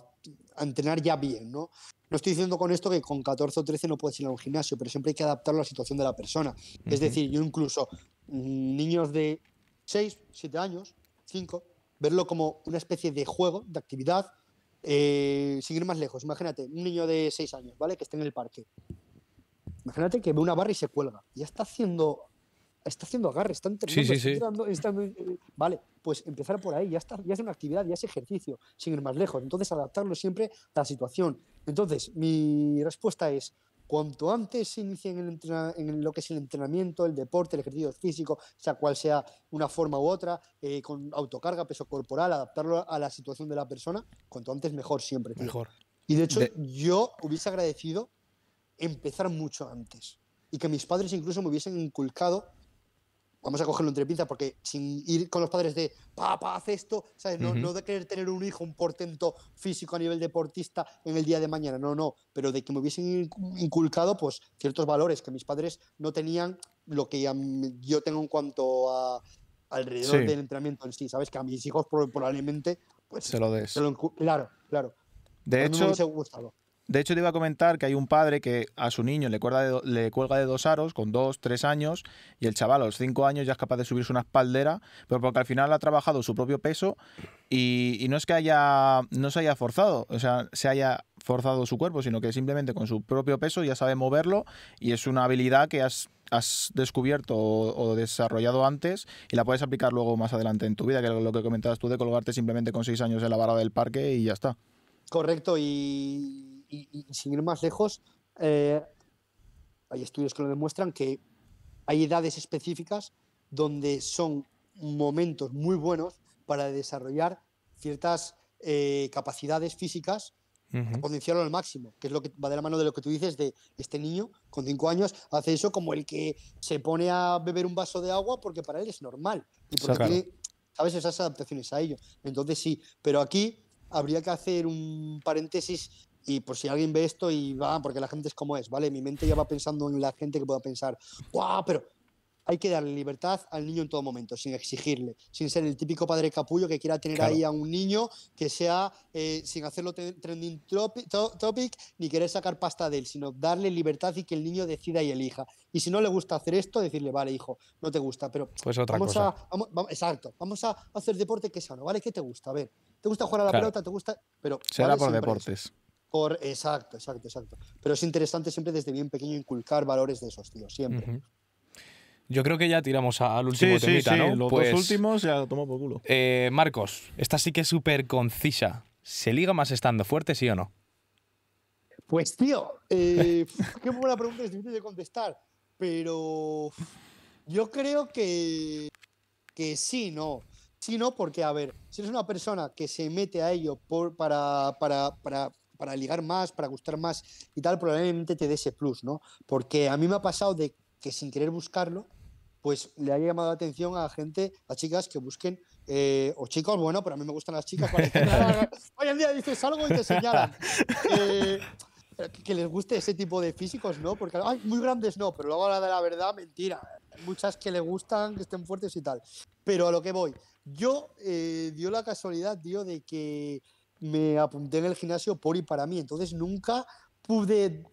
entrenar ya bien, ¿no? No estoy diciendo con esto que con 14 o 13 no puedes ir a un gimnasio, pero siempre hay que adaptarlo a la situación de la persona. Es decir, yo incluso mm, niños de 6, 7 años, 5, verlo como una especie de juego, de actividad, eh, sin ir más lejos, imagínate, un niño de 6 años, ¿vale? Que esté en el parque. Imagínate que ve una barra y se cuelga. Ya está haciendo, está haciendo agarre, está entrenando. está eh, vale, pues empezar por ahí, ya, está, ya es una actividad, ya es ejercicio, sin ir más lejos. Entonces, adaptarlo siempre a la situación. Entonces, mi respuesta es, Cuanto antes se inicie en, lo que es el entrenamiento, el deporte, el ejercicio físico, sea cual sea una forma u otra, eh, con autocarga, peso corporal, adaptarlo a la situación de la persona, cuanto antes mejor siempre. Mejor. Y de hecho, yo hubiese agradecido empezar mucho antes y que mis padres incluso me hubiesen inculcado vamos a cogerlo entre pinzas porque sin ir con los padres de papá, hace esto, ¿sabes? No, no, de querer tener un hijo, un portento físico a nivel deportista en el día de mañana, no, no, pero de que me hubiesen inculcado pues ciertos valores que mis padres no tenían lo que yo tengo en cuanto a alrededor del entrenamiento en sí, ¿sabes? Que a mis hijos probablemente pues se lo des. claro, claro. De hecho, de hecho, te iba a comentar que hay un padre que a su niño le, cuelga de, dos aros con dos, tres años y el chaval a los cinco años ya es capaz de subirse una espaldera, pero porque al final ha trabajado su propio peso y, no es que haya, no se haya forzado, o sea, se haya forzado su cuerpo, sino que simplemente con su propio peso ya sabe moverlo y es una habilidad que has has descubierto o, desarrollado antes y la puedes aplicar luego más adelante en tu vida, que es lo que comentabas tú de colgarte simplemente con seis años en la vara del parque y ya está. Correcto, y y, sin ir más lejos, eh, hay estudios que lo demuestran que hay edades específicas donde son momentos muy buenos para desarrollar ciertas eh, capacidades físicas Uh potenciarlo al máximo, que es lo que va de la mano de lo que tú dices de este niño con 5 años hace eso como el que se pone a beber un vaso de agua porque para él es normal y porque sabes, esas adaptaciones a ello. Entonces sí, pero aquí habría que hacer un paréntesis y por si alguien ve esto y va, porque la gente es como es, ¿vale? Mi mente ya va pensando en la gente que pueda pensar, ¡guau! Pero hay que darle libertad al niño en todo momento, sin exigirle, sin ser el típico padre capullo que quiera tener ahí a un niño que sea, eh, sin hacerlo trending topic, ni querer sacar pasta de él, sino darle libertad y que el niño decida y elija. Y si no le gusta hacer esto, decirle, vale, hijo, no te gusta, pero pues otra vamos cosa. a... exacto, vamos a hacer deporte que sea sano, ¿vale? ¿Qué te gusta? A ver, ¿te gusta jugar a la pelota? ¿Te gusta? Pero... Será por deportes exacto, exacto, exacto. Pero es interesante siempre desde bien pequeño inculcar valores de esos, tíos, siempre. Yo creo que ya tiramos al último sí, temita, ¿no? Los dos pues, últimos ya lo por culo. Eh, Marcos, esta sí que es súper concisa. ¿Se liga más estando fuerte, sí o no? Pues, tío, eh, qué buena pregunta, es difícil de contestar. Pero yo creo que, que sí, no. Sí, no, porque, a ver, si eres una persona que se mete a ello por, para, para, para para ligar más, para gustar más y tal, probablemente te dé ese plus, ¿no? Porque a mí me ha pasado de que sin querer buscarlo, pues le ha llamado la atención a gente, a chicas que busquen, eh, o chicos, bueno, pero a mí me gustan las chicas. Hoy en día dices algo y te señalan. Eh, que les guste ese tipo de físicos, ¿no? Porque hay muy grandes no, pero luego la de la verdad, mentira. Muchas que le gustan, que estén fuertes y tal. Pero a lo que voy, yo eh, dio la casualidad, dio de que me apunté en el gimnasio por y para mí. Entonces nunca pude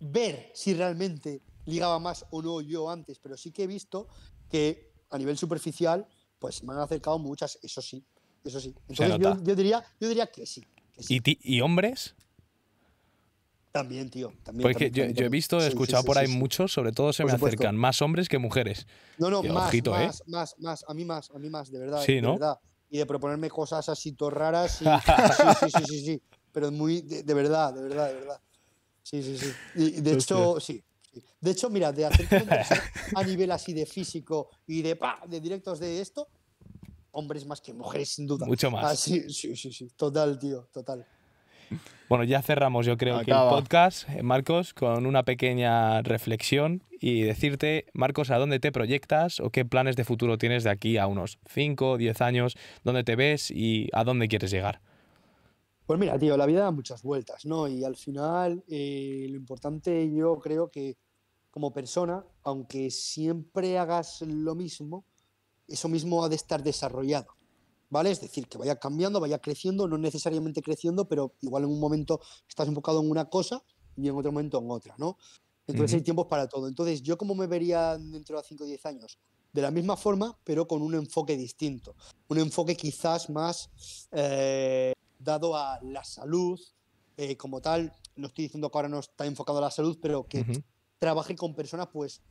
ver si realmente ligaba más o no yo antes, pero sí que he visto que a nivel superficial, pues me han acercado muchas, eso sí, eso sí. Entonces yo, diría, yo diría que sí. ¿Y, hombres? También, tío. También, Porque yo, he visto, he escuchado por ahí muchos, sobre todo se me acercan más hombres que mujeres. No, no, ¿eh? más, más, más, a mí más, a mí más, de verdad. Sí, ¿no? y de proponerme cosas así torraras raras. sí, sí, sí, sí, pero muy, de, verdad, de verdad, de verdad. Sí, sí, sí. de hecho, sí. De hecho, mira, de hacer a nivel así de físico y de, de directos de esto, hombres más que mujeres, sin duda. Mucho más. Ah, sí, sí, sí, total, tío, total. Bueno, ya cerramos yo creo que el podcast, eh, Marcos, con una pequeña reflexión y decirte, Marcos, a dónde te proyectas o qué planes de futuro tienes de aquí a unos 5 o 10 años, dónde te ves y a dónde quieres llegar. Pues mira, tío, la vida da muchas vueltas, ¿no? Y al final eh, lo importante yo creo que como persona, aunque siempre hagas lo mismo, eso mismo ha de estar desarrollado. ¿vale? Es decir, que vaya cambiando, vaya creciendo, no necesariamente creciendo, pero igual en un momento estás enfocado en una cosa y en otro momento en otra, ¿no? Entonces hay tiempos para todo. Entonces, ¿yo cómo me vería dentro de 5 o 10 años? De la misma forma, pero con un enfoque distinto. Un enfoque quizás más eh, dado a la salud eh, como tal. No estoy diciendo que ahora no está enfocado a la salud, pero que trabaje con personas pues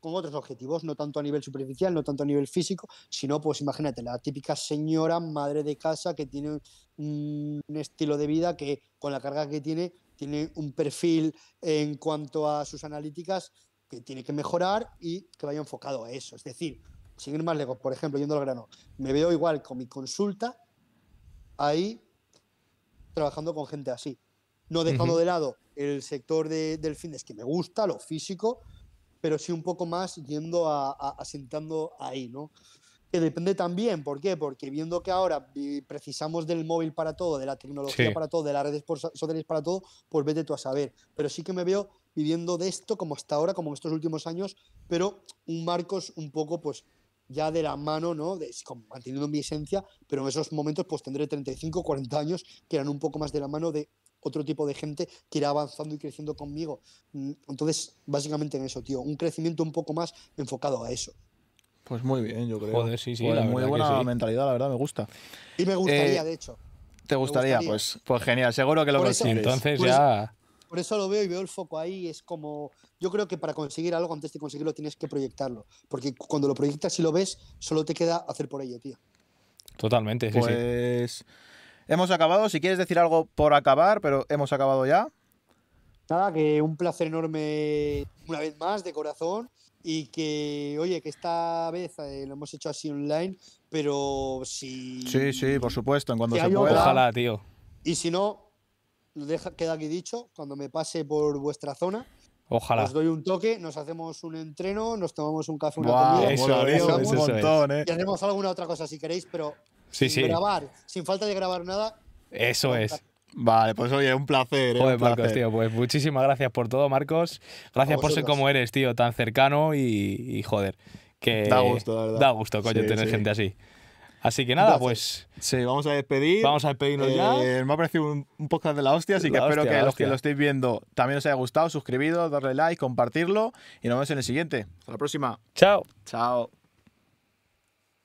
con otros objetivos, no tanto a nivel superficial, no tanto a nivel físico, sino pues imagínate, la típica señora madre de casa que tiene un estilo de vida que con la carga que tiene, tiene un perfil en cuanto a sus analíticas que tiene que mejorar y que vaya enfocado a eso. Es decir, sin ir más lejos, por ejemplo, yendo al grano, me veo igual con mi consulta ahí trabajando con gente así, no dejando de lado el sector de, del fitness que me gusta, lo físico, pero sí un poco más yendo a, asentando ahí, ¿no? Que depende también, ¿por qué? Porque viendo que ahora precisamos del móvil para todo, de la tecnología para todo, de las redes sociales para todo, pues vete tú a saber. Pero sí que me veo viviendo de esto como hasta ahora, como en estos últimos años, pero un Marcos un poco, pues ya de la mano, ¿no? De, manteniendo mi esencia, pero en esos momentos pues tendré 35, 40 años que eran un poco más de la mano de otro tipo de gente que irá avanzando y creciendo conmigo. Mm, entonces, básicamente en eso, tío, un crecimiento un poco más enfocado a eso. Pues muy bien, yo creo. sí, sí. Pues muy buena mentalidad, la verdad, me gusta. Y me gustaría, eh, de hecho. ¿Te gustaría? Pues, pues genial, seguro que lo consigues. Entonces ya. por eso lo veo y veo el foco ahí. Es como. Yo creo que para conseguir algo, antes de conseguirlo, tienes que proyectarlo. Porque cuando lo proyectas y lo ves, solo te queda hacer por ello, tío. Totalmente, sí, pues... Hemos acabado. Si quieres decir algo por acabar, pero hemos acabado ya. Nada, que un placer enorme una vez más, de corazón. Y que, oye, que esta vez eh, lo hemos hecho así online, pero si. Sí, sí, por supuesto, en cuanto se pueda. Ojalá, tío. Y si no, queda aquí dicho, cuando me pase por vuestra zona. Ojalá. Os doy un toque, nos hacemos un entreno, nos tomamos un café, una comida. Eso, eso, eso, ¿eh? Y hacemos alguna otra cosa si queréis, pero sin grabar, sin falta de grabar nada. Eso es. Vale, pues oye, un placer. Eh, joder, Marcos, tío, pues muchísimas gracias por todo, Marcos. Gracias por ser como eres, tío, tan cercano y, joder. Que da gusto, la verdad. Da gusto, coño, tener gente así. Así que nada, pues. Sí, vamos a despedir. Vamos a despedirnos ya. Eh, me ha parecido un, podcast de la hostia, así que espero que los que lo estéis viendo también os haya gustado. Suscribiros, darle like, compartirlo y nos vemos en el siguiente. Hasta la próxima. Chao. Chao.